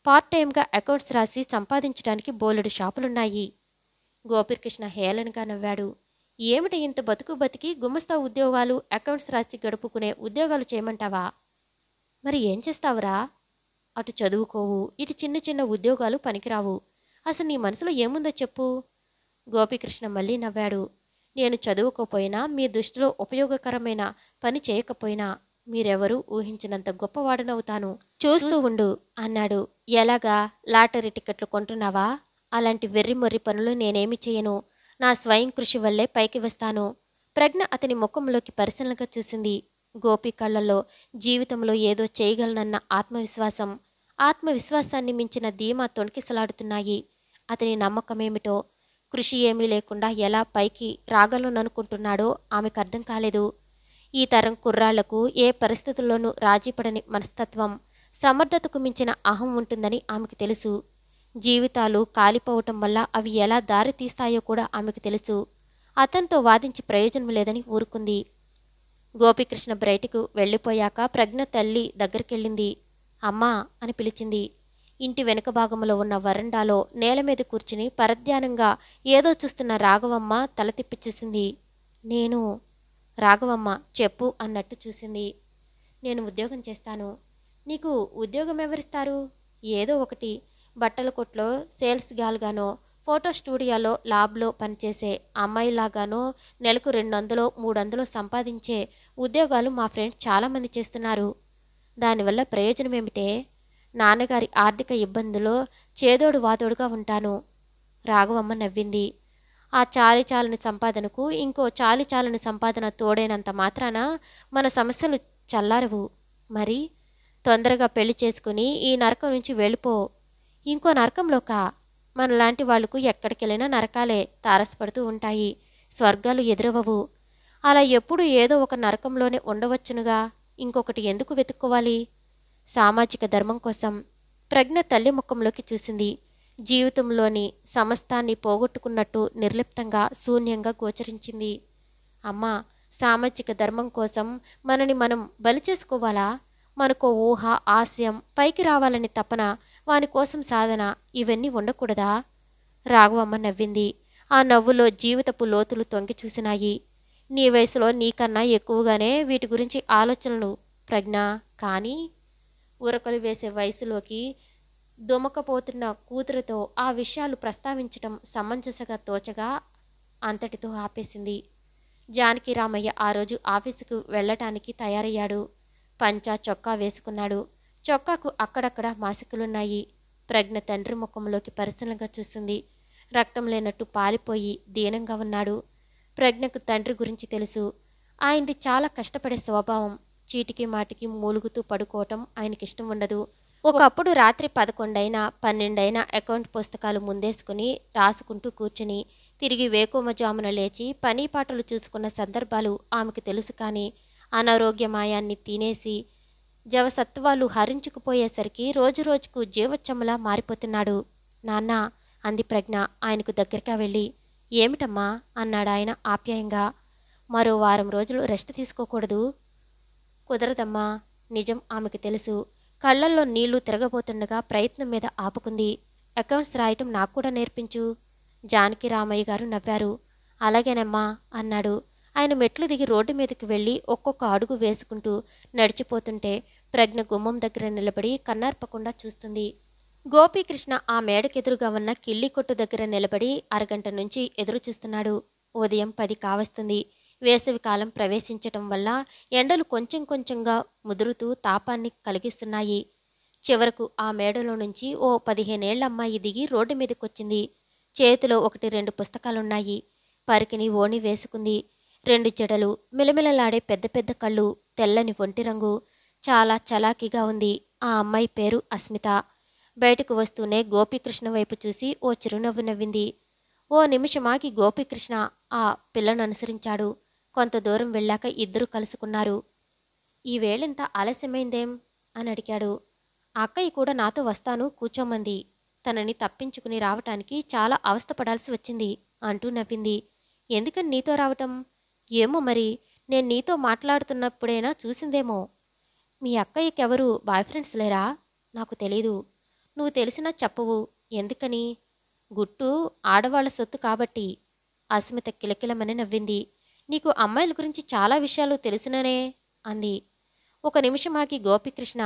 S1: పార్ట్ టైంగా అకౌంట్స్ రాసి సంపాదించడానికి బోలెడు షాపులున్నాయి గోపికృష్ణ హేళనగా నవ్వాడు ఏమిటి ఇంత బతుకు బతికి గుమస్తా ఉద్యోగాలు అకౌంట్స్ రాసి గడుపుకునే ఉద్యోగాలు చేయమంటావా మరి ఏం చేస్తావురా అటు చదువుకోవు ఇటు చిన్న చిన్న ఉద్యోగాలు పనికిరావు అసలు నీ మనసులో ఏముందో చెప్పు గోపికృష్ణ మళ్ళీ నవ్వాడు నేను చదువుకోపోయినా మీ దృష్టిలో ఉపయోగకరమైన పని చేయకపోయినా మీరెవరూ ఊహించినంత గొప్పవాడునవుతాను చూస్తూ ఉండు అన్నాడు ఎలాగా లాటరీ టికెట్లు కొంటున్నావా అలాంటి వెర్రిమొర్రి పనులు నేనేమి చేయను నా స్వయం కృషి వల్లే పైకి వస్తాను ప్రజ్ఞ అతని ముఖంలోకి పరిశీలనగా చూసింది గోపి కళ్ళల్లో జీవితంలో ఏదో చేయగలనన్న ఆత్మవిశ్వాసం ఆత్మవిశ్వాసాన్ని మించిన ధీమా తొణికిసలాడుతున్నాయి అతని నమ్మకమేమిటో కృషి ఏమీ లేకుండా ఎలా పైకి రాగలననుకుంటున్నాడో ఆమెకు అర్థం కాలేదు ఈ తరం కుర్రాళ్లకు ఏ పరిస్థితుల్లోనూ రాజీపడని మనస్తత్వం సమర్థతకు మించిన అహం ఉంటుందని ఆమెకు తెలుసు జీవితాలు కాలిపోవటం వల్ల అవి ఎలా దారి తీస్తాయో కూడా ఆమెకు తెలుసు అతనితో వాదించి ప్రయోజనం లేదని ఊరుకుంది గోపికృష్ణ బయటకు వెళ్ళిపోయాక ప్రజ్ఞ తల్లి దగ్గరికెళ్ళింది అమ్మా అని పిలిచింది ఇంటి వెనుక భాగంలో ఉన్న వరండాలో నేల మీద కూర్చుని పరధ్యానంగా ఏదో చూస్తున్న రాఘవమ్మ తల తిప్పి చూసింది నేను రాఘవమ్మ చెప్పు అన్నట్టు చూసింది నేను ఉద్యోగం చేస్తాను నీకు ఉద్యోగం ఎవరిస్తారు ఏదో ఒకటి బట్టల కొట్లో సేల్స్ గాల్గానో ఫోటో స్టూడియోలో ల్యాబ్లో పనిచేసే అమ్మాయిలాగానో నెలకు రెండు వందలు మూడు వందలు సంపాదించే ఉద్యోగాలు మా ఫ్రెండ్స్ చాలామంది చేస్తున్నారు దానివల్ల ప్రయోజనం ఏమిటే నాన్నగారి ఆర్థిక ఇబ్బందులో చేదోడు వాతోడుగా ఉంటాను రాఘవమ్మ నవ్వింది ఆ చాలి చాలని సంపాదనకు ఇంకో చాలి చాలని సంపాదన తోడైనంత మాత్రాన మన సమస్యలు చల్లారవు మరి తొందరగా పెళ్లి చేసుకుని ఈ నరకం నుంచి వెళ్ళిపో ఇంకో నరకంలో కా మనలాంటి వాళ్లకు ఎక్కడికెళ్ళినా నరకాలే తారసపడుతూ ఉంటాయి స్వర్గాలు ఎదురవవు అలా ఎప్పుడు ఏదో ఒక నరకంలోనే ఉండవచ్చునుగా ఇంకొకటి ఎందుకు వెతుక్కోవాలి సామాజిక ధర్మం కోసం ప్రజ్ఞ తల్లి ముఖంలోకి చూసింది జీవితంలోని సమస్తాన్ని పోగొట్టుకున్నట్టు నిర్లిప్తంగా శూన్యంగా గోచరించింది అమ్మా సామాజిక ధర్మం కోసం మనని మనం బలి చేసుకోవాలా మనకు ఊహ ఆశయం పైకి రావాలని తపన వాని కోసం సాధన ఇవన్నీ ఉండకూడదా రాఘవమ్మ నవ్వింది ఆ నవ్వులో జీవితపు లోతులు తొంగి చూసినాయి నీ వయసులో నీకన్నా ఎక్కువగానే వీటి గురించి ఆలోచనలు ప్రజ్ఞ కానీ ఉరకలు వేసే వయసులోకి దుమకపోతున్న కూతురుతో ఆ విషయాలు ప్రస్తావించటం సమంజసగా తోచగా అంతటితో ఆపేసింది జానకి రామయ్య ఆ రోజు ఆఫీసుకు వెళ్ళటానికి తయారయ్యాడు పంచా చొక్కా వేసుకున్నాడు చొక్కాకు అక్కడక్కడ మాసికలున్నాయి ప్రజ్ఞ తండ్రి ముఖంలోకి పరిశీలనగా చూసింది రక్తం లేనట్టు పాలిపోయి దీనంగా ఉన్నాడు ప్రజ్ఞకు తండ్రి గురించి తెలుసు ఆయనది చాలా కష్టపడే స్వభావం చీటికి మాటికి మూలుగుతూ పడుకోవటం ఆయనకిష్టం ఉండదు ఒకప్పుడు రాత్రి పదకొండైనా పన్నెండైనా అకౌంట్ పుస్తకాలు ముందేసుకుని రాసుకుంటూ కూర్చుని తిరిగి వేకోమజామున లేచి పని పాటలు చూసుకున్న సందర్భాలు ఆమెకు తెలుసు కానీ అనారోగ్యమాయాన్ని తినేసి జవసత్వాలు హరించుకుపోయేసరికి రోజురోజుకు జీవచ్చమ్మలా మారిపోతున్నాడు నాన్న అంది ప్రజ్ఞ ఆయనకు దగ్గరగా వెళ్ళి ఏమిటమ్మా అన్నాడు ఆయన ఆప్యాయంగా మరో వారం రోజులు రెస్ట్ తీసుకోకూడదు కుదరదమ్మా నిజం ఆమెకు తెలుసు కళ్ళల్లో నీళ్లు తిరగబోతుండగా ప్రయత్నం మీద ఆపుకుంది అకౌంట్స్ రాయటం నాకు కూడా నేర్పించు జానకి రామయ్య గారు నవ్వారు అలాగేనమ్మా అన్నాడు ఆయన మెట్లు దిగి రోడ్డు మీదకి వెళ్ళి ఒక్కొక్క అడుగు వేసుకుంటూ నడిచిపోతుంటే ప్రజ్ఞ గుమ్మం దగ్గర నిలబడి కన్నార్పకుండా చూస్తుంది గోపీకృష్ణ ఆ మేడకెదురుగా ఉన్న కిల్లి కొట్టు దగ్గర నిలబడి అరగంట నుంచి ఎదురు చూస్తున్నాడు ఉదయం పది కావస్తుంది వేసవికాలం ప్రవేశించటం వల్ల ఎండలు కొంచెం కొంచెంగా ముదురుతూ తాపాన్ని కలిగిస్తున్నాయి చివరకు ఆ మేడలో నుంచి ఓ పదిహేనేళ్ల అమ్మాయి దిగి రోడ్డు మీదకొచ్చింది చేతిలో ఒకటి రెండు పుస్తకాలున్నాయి పరికిని ఓణి వేసుకుంది రెండు జడలు మిలమిలలాడే పెద్ద పెద్ద కళ్ళు తెల్లని ఒంటి రంగు చాలా చలాకీగా ఉంది ఆ అమ్మాయి పేరు అస్మిత బయటకు వస్తూనే గోపికృష్ణ వైపు చూసి ఓ చిరునవ్వు నవ్వింది ఓ నిమిషమాకి గోపికృష్ణ ఆ పిల్లను అనుసరించాడు కొంత దూరం వెళ్ళాక ఇద్దరు కలుసుకున్నారు వేళింత ఆలస్యమైందేం అని అడిగాడు అక్కయ్య కూడా నాతో వస్తాను కూర్చోమంది తనని తప్పించుకుని రావటానికి చాలా అవస్థపడాల్సి వచ్చింది అంటూ నవ్వింది ఎందుకని నీతో రావటం ఏమో మరి నేను నీతో మాట్లాడుతున్నప్పుడైనా చూసిందేమో మీ అక్కయ్యకెవరు బాయ్ ఫ్రెండ్స్ లేరా నాకు తెలీదు నువ్వు తెలిసినా చెప్పవు ఎందుకని గుట్టు ఆడవాళ్ల సొత్తు కాబట్టి అస్మిత కిలకిలమని నవ్వింది నీకు అమ్మాయిల గురించి చాలా విషయాలు తెలిసిననే అంది ఒక నిమిషం గోపికృష్ణ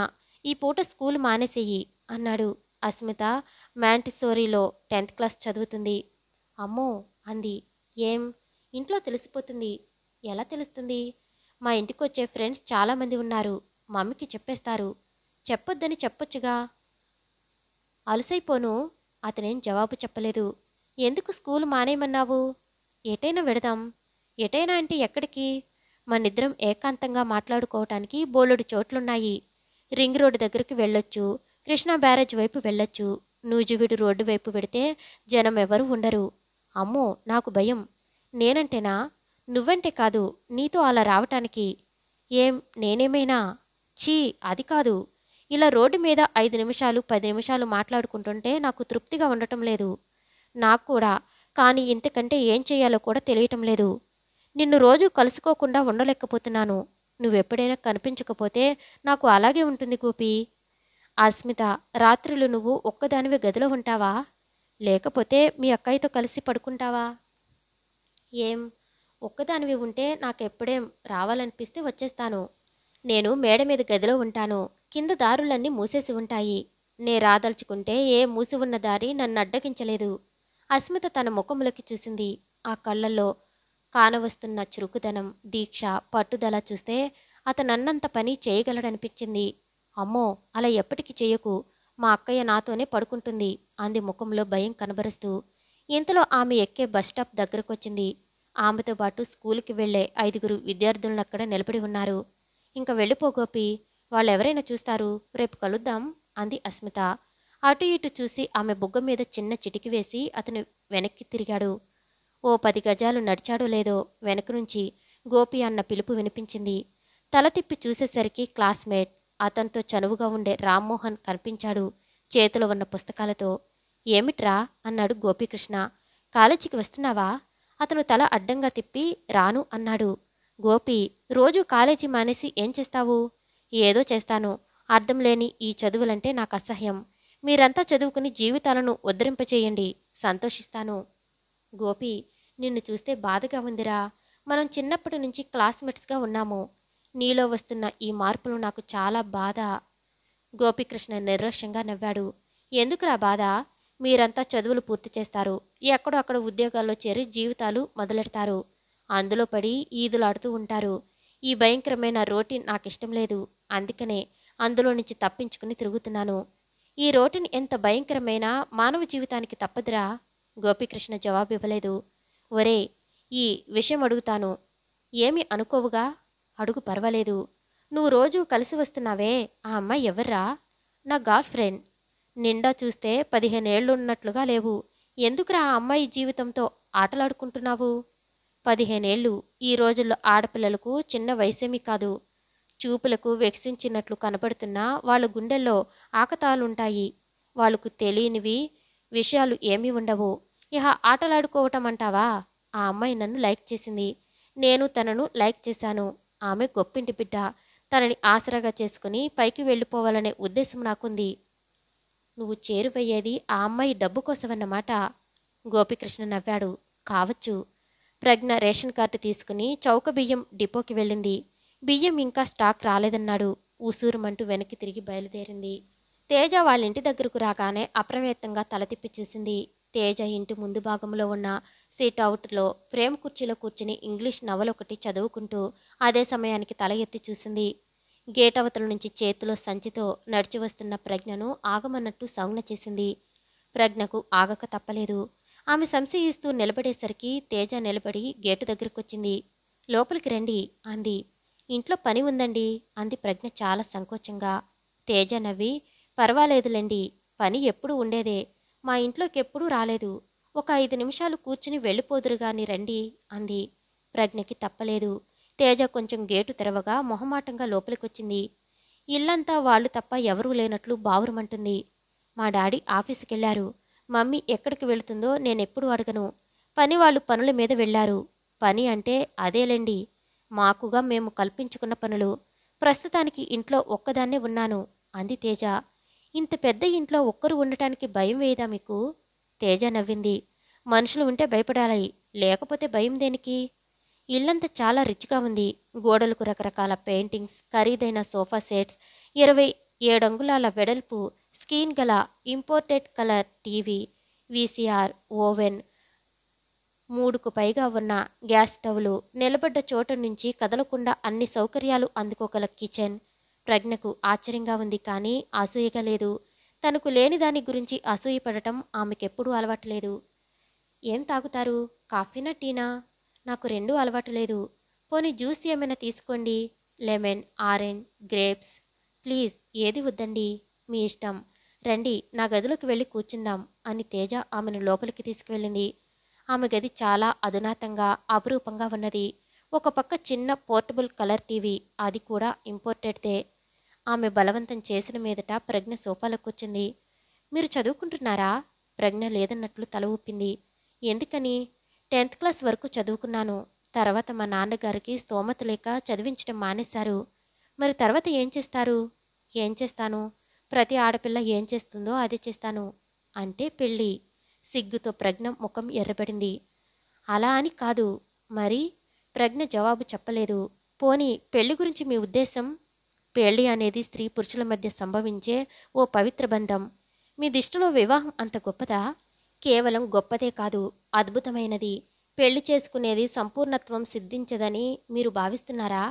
S1: ఈ పూట స్కూల్ మానేసేయి అన్నాడు అస్మిత మ్యాంటిసోరీలో టెన్త్ క్లాస్ చదువుతుంది అమ్మో అంది ఏం ఇంట్లో తెలిసిపోతుంది ఎలా తెలుస్తుంది మా ఇంటికి వచ్చే ఫ్రెండ్స్ చాలామంది ఉన్నారు మమ్మీకి చెప్పేస్తారు చెప్పొద్దని చెప్పొచ్చుగా అలసైపోను అతనేం జవాబు చెప్పలేదు ఎందుకు స్కూల్ మానేయమన్నావు ఎటైనా వెడదాం ఎటైనా అంటే ఎక్కడికి మనిద్దరం ఏకాంతంగా మాట్లాడుకోవటానికి బోలెడు చోట్లున్నాయి రింగ్ రోడ్డు దగ్గరికి వెళ్ళొచ్చు కృష్ణా బ్యారేజ్ వైపు వెళ్ళొచ్చు నూజివీడు రోడ్డు వైపు పెడితే జనం ఎవరూ ఉండరు అమ్మో నాకు భయం నేనంటేనా నువ్వంటే కాదు నీతో అలా రావటానికి ఏం నేనేమైనా చీ అది కాదు ఇలా రోడ్డు మీద ఐదు నిమిషాలు పది నిమిషాలు మాట్లాడుకుంటుంటే నాకు తృప్తిగా ఉండటం లేదు నాకు కూడా కానీ ఇంతకంటే ఏం చేయాలో కూడా తెలియటం లేదు నిన్ను రోజు కలుసుకోకుండా ఉండలేకపోతున్నాను నువ్వెప్పుడైనా కనిపించకపోతే నాకు అలాగే ఉంటుంది గోపి అస్మిత రాత్రులు నువ్వు ఒక్కదానివి గదిలో ఉంటావా లేకపోతే మీ అక్కయ్యతో కలిసి పడుకుంటావా ఏం ఒక్కదానివి ఉంటే నాకు ఎప్పుడేం రావాలనిపిస్తే వచ్చేస్తాను నేను మేడ మీద గదిలో ఉంటాను కింద దారులన్నీ మూసేసి ఉంటాయి నే రాదలుచుకుంటే ఏ మూసి ఉన్న దారి నన్ను అడ్డగించలేదు అస్మిత తన ముఖములకి చూసింది ఆ కళ్ళల్లో కానవస్తున్న చురుకుదనం దీక్ష పట్టుదల చూస్తే అతనన్నంత పని చేయగలడనిపించింది అమ్మో అలా ఎప్పటికీ చేయకు మా అక్కయ్య నాతోనే పడుకుంటుంది అంది ముఖంలో భయం కనబరుస్తూ ఇంతలో ఆమె ఎక్కే బస్ స్టాప్ దగ్గరకొచ్చింది ఆమెతో పాటు స్కూల్కి వెళ్లే ఐదుగురు విద్యార్థులను అక్కడ నిలబడి ఉన్నారు ఇంకా వెళ్ళిపోగోపి వాళ్ళెవరైనా చూస్తారు రేపు కలుద్దాం అంది అస్మిత అటు ఇటు చూసి ఆమె బుగ్గ మీద చిన్న చిటికి వేసి అతను వెనక్కి తిరిగాడు ఓ పది గజాలు నడిచాడో లేదో వెనక నుంచి గోపి అన్న పిలుపు వినిపించింది తల తిప్పి చూసేసరికి క్లాస్మేట్ అతనితో చనువుగా ఉండే రామ్మోహన్ కనిపించాడు చేతిలో ఉన్న పుస్తకాలతో ఏమిట్రా అన్నాడు గోపీకృష్ణ కాలేజీకి వస్తున్నావా అతను తల అడ్డంగా తిప్పి రాను అన్నాడు గోపి రోజు కాలేజీ మానేసి ఏం చేస్తావు ఏదో చేస్తాను అర్థం లేని ఈ చదువులంటే నాకు అసహ్యం మీరంతా చదువుకుని జీవితాలను ఉద్ధరింపచేయండి సంతోషిస్తాను గోపి నిన్ను చూస్తే బాధగా ఉందిరా మనం చిన్నప్పటి నుంచి క్లాస్మేట్స్గా ఉన్నాము నీలో వస్తున్న ఈ మార్పులు నాకు చాలా బాధ గోపికృష్ణ నిర్లక్ష్యంగా నవ్వాడు ఎందుకురా బాధ మీరంతా చదువులు పూర్తి చేస్తారు ఎక్కడో అక్కడ ఉద్యోగాల్లో చేరి జీవితాలు మొదలెడతారు అందులో పడి ఈదులాడుతూ ఉంటారు ఈ భయంకరమైన రోటీన్ నాకు ఇష్టం లేదు అందుకనే అందులో నుంచి తప్పించుకుని తిరుగుతున్నాను ఈ రోటిన్ ఎంత భయంకరమైన మానవ జీవితానికి తప్పదురా గోపికృష్ణ జవాబు ఇవ్వలేదు ఒరే ఈ విషయం అడుగుతాను ఏమి అనుకోవుగా అడుగు పర్వాలేదు నువ్వు రోజు కలిసి వస్తున్నావే ఆ అమ్మాయి ఎవర్రా నా గర్ల్ ఫ్రెండ్ నిండా చూస్తే పదిహేనేళ్ళు ఉన్నట్లుగా లేవు ఎందుకురా అమ్మాయి జీవితంతో ఆటలాడుకుంటున్నావు పదిహేనేళ్ళు ఈ రోజుల్లో ఆడపిల్లలకు చిన్న వయసేమీ కాదు చూపులకు వెక్సించినట్లు కనపడుతున్నా వాళ్ళ గుండెల్లో ఆకతాలుంటాయి వాళ్ళకు తెలియనివి విషయాలు ఏమీ ఉండవు ఇహ ఆటలాడుకోవటం అంటావా ఆ అమ్మాయి నన్ను లైక్ చేసింది నేను తనను లైక్ చేశాను ఆమె గొప్పింటి బిడ్డ తనని ఆసరాగా చేసుకుని పైకి వెళ్ళిపోవాలనే ఉద్దేశం నాకుంది నువ్వు చేరువయ్యేది ఆ అమ్మాయి డబ్బు కోసమన్నమాట గోపికృష్ణ నవ్వాడు కావచ్చు ప్రజ్ఞ రేషన్ కార్డు తీసుకుని చౌక బియ్యం డిపోకి వెళ్ళింది బియ్యం ఇంకా స్టాక్ రాలేదన్నాడు ఉసూరుమంటూ వెనక్కి తిరిగి బయలుదేరింది తేజ వాళ్ళ ఇంటి దగ్గరకు రాగానే అప్రమేత్తంగా తలతిప్పి చూసింది తేజ ఇంటి ముందు భాగంలో ఉన్న సీట్ అవుట్లో ప్రేమ కుర్చీలో కూర్చుని ఇంగ్లీష్ నవలొకటి చదువుకుంటూ అదే సమయానికి తల ఎత్తి చూసింది గేట్ అవతల నుంచి చేతిలో సంచితో నడిచి వస్తున్న ప్రజ్ఞను ఆగమన్నట్టు సౌన చేసింది ప్రజ్ఞకు ఆగక తప్పలేదు ఆమె సంశయిస్తూ నిలబడేసరికి తేజ నిలబడి గేటు దగ్గరకొచ్చింది లోపలికి రండి అంది ఇంట్లో పని ఉందండి అంది ప్రజ్ఞ చాలా సంకోచంగా తేజ నవ్వి పర్వాలేదులేండి పని ఎప్పుడు ఉండేదే మా ఇంట్లోకి ఎప్పుడూ రాలేదు ఒక ఐదు నిమిషాలు కూర్చుని వెళ్ళిపోదురుగాని రండి అంది ప్రజ్ఞకి తప్పలేదు తేజ కొంచెం గేటు తెరవగా మొహమాటంగా లోపలికొచ్చింది ఇల్లంతా వాళ్ళు తప్ప ఎవరూ లేనట్లు బావురమంటుంది మా డాడీ ఆఫీసుకి మమ్మీ ఎక్కడికి వెళుతుందో నేనెప్పుడు అడగను పని వాళ్ళు పనుల మీద వెళ్ళారు పని అంటే అదేలేండి మాకుగా మేము కల్పించుకున్న పనులు ప్రస్తుతానికి ఇంట్లో ఒక్కదాన్నే ఉన్నాను అంది తేజ ఇంత పెద్ద ఇంట్లో ఒక్కరు ఉండటానికి భయం వేయదా మీకు తేజ నవ్వింది మనుషులు ఉంటే భయపడాలి లేకపోతే భయం దేనికి ఇల్లంతా చాలా రిచ్గా ఉంది గోడలకు రకరకాల పెయింటింగ్స్ ఖరీదైన సోఫా సెట్స్ ఇరవై ఏడంగుళాల వెడల్పు స్క్రీన్ గల imported colour TV VCR oven మూడుకు పైగా ఉన్న గ్యాస్ స్టవ్లు నిలబడ్డ చోట నుంచి కదలకుండా అన్ని సౌకర్యాలు అందుకోగల కిచెన్ ప్రజ్ఞకు ఆశ్చర్యంగా ఉంది కానీ అసూయగా లేదు తనకు లేని దాని గురించి అసూయపడటం ఆమెకెప్పుడూ అలవాట్లేదు ఏం తాగుతారు కాఫీనా టీనా నాకు రెండూ అలవాటు లేదు పోనీ జ్యూస్ ఏమైనా తీసుకోండి లెమన్ ఆరెంజ్ గ్రేప్స్ ప్లీజ్ ఏది వద్దండి మీ ఇష్టం రండి నా గదిలోకి వెళ్ళి కూర్చుందాం అని తేజ ఆమెను లోపలికి తీసుకువెళ్ళింది ఆమె గది చాలా అధునాతంగా అపురూపంగా ఉన్నది ఒక పక్క చిన్న పోర్టబుల్ కలర్ టీవీ అది కూడా ఇంపోర్టెడ్దే ఆమె బలవంతం చేసిన మీదట ప్రజ్ఞ కూర్చుంది మీరు చదువుకుంటున్నారా ప్రజ్ఞ లేదన్నట్లు తల ఊపింది ఎందుకని టెన్త్ క్లాస్ వరకు చదువుకున్నాను తర్వాత మా నాన్నగారికి స్తోమత లేక చదివించడం మానేశారు మరి తర్వాత ఏం చేస్తారు ఏం చేస్తాను ప్రతి ఆడపిల్ల ఏం చేస్తుందో అది చేస్తాను అంటే పెళ్ళి సిగ్గుతో ప్రజ్ఞ ముఖం ఎర్రబడింది అలా అని కాదు మరి ప్రజ్ఞ జవాబు చెప్పలేదు పోని పెళ్లి గురించి మీ ఉద్దేశం పెళ్లి అనేది స్త్రీ పురుషుల మధ్య సంభవించే ఓ పవిత్ర బంధం మీ దిష్టిలో వివాహం అంత గొప్పదా కేవలం గొప్పదే కాదు అద్భుతమైనది పెళ్లి చేసుకునేది సంపూర్ణత్వం సిద్ధించదని మీరు భావిస్తున్నారా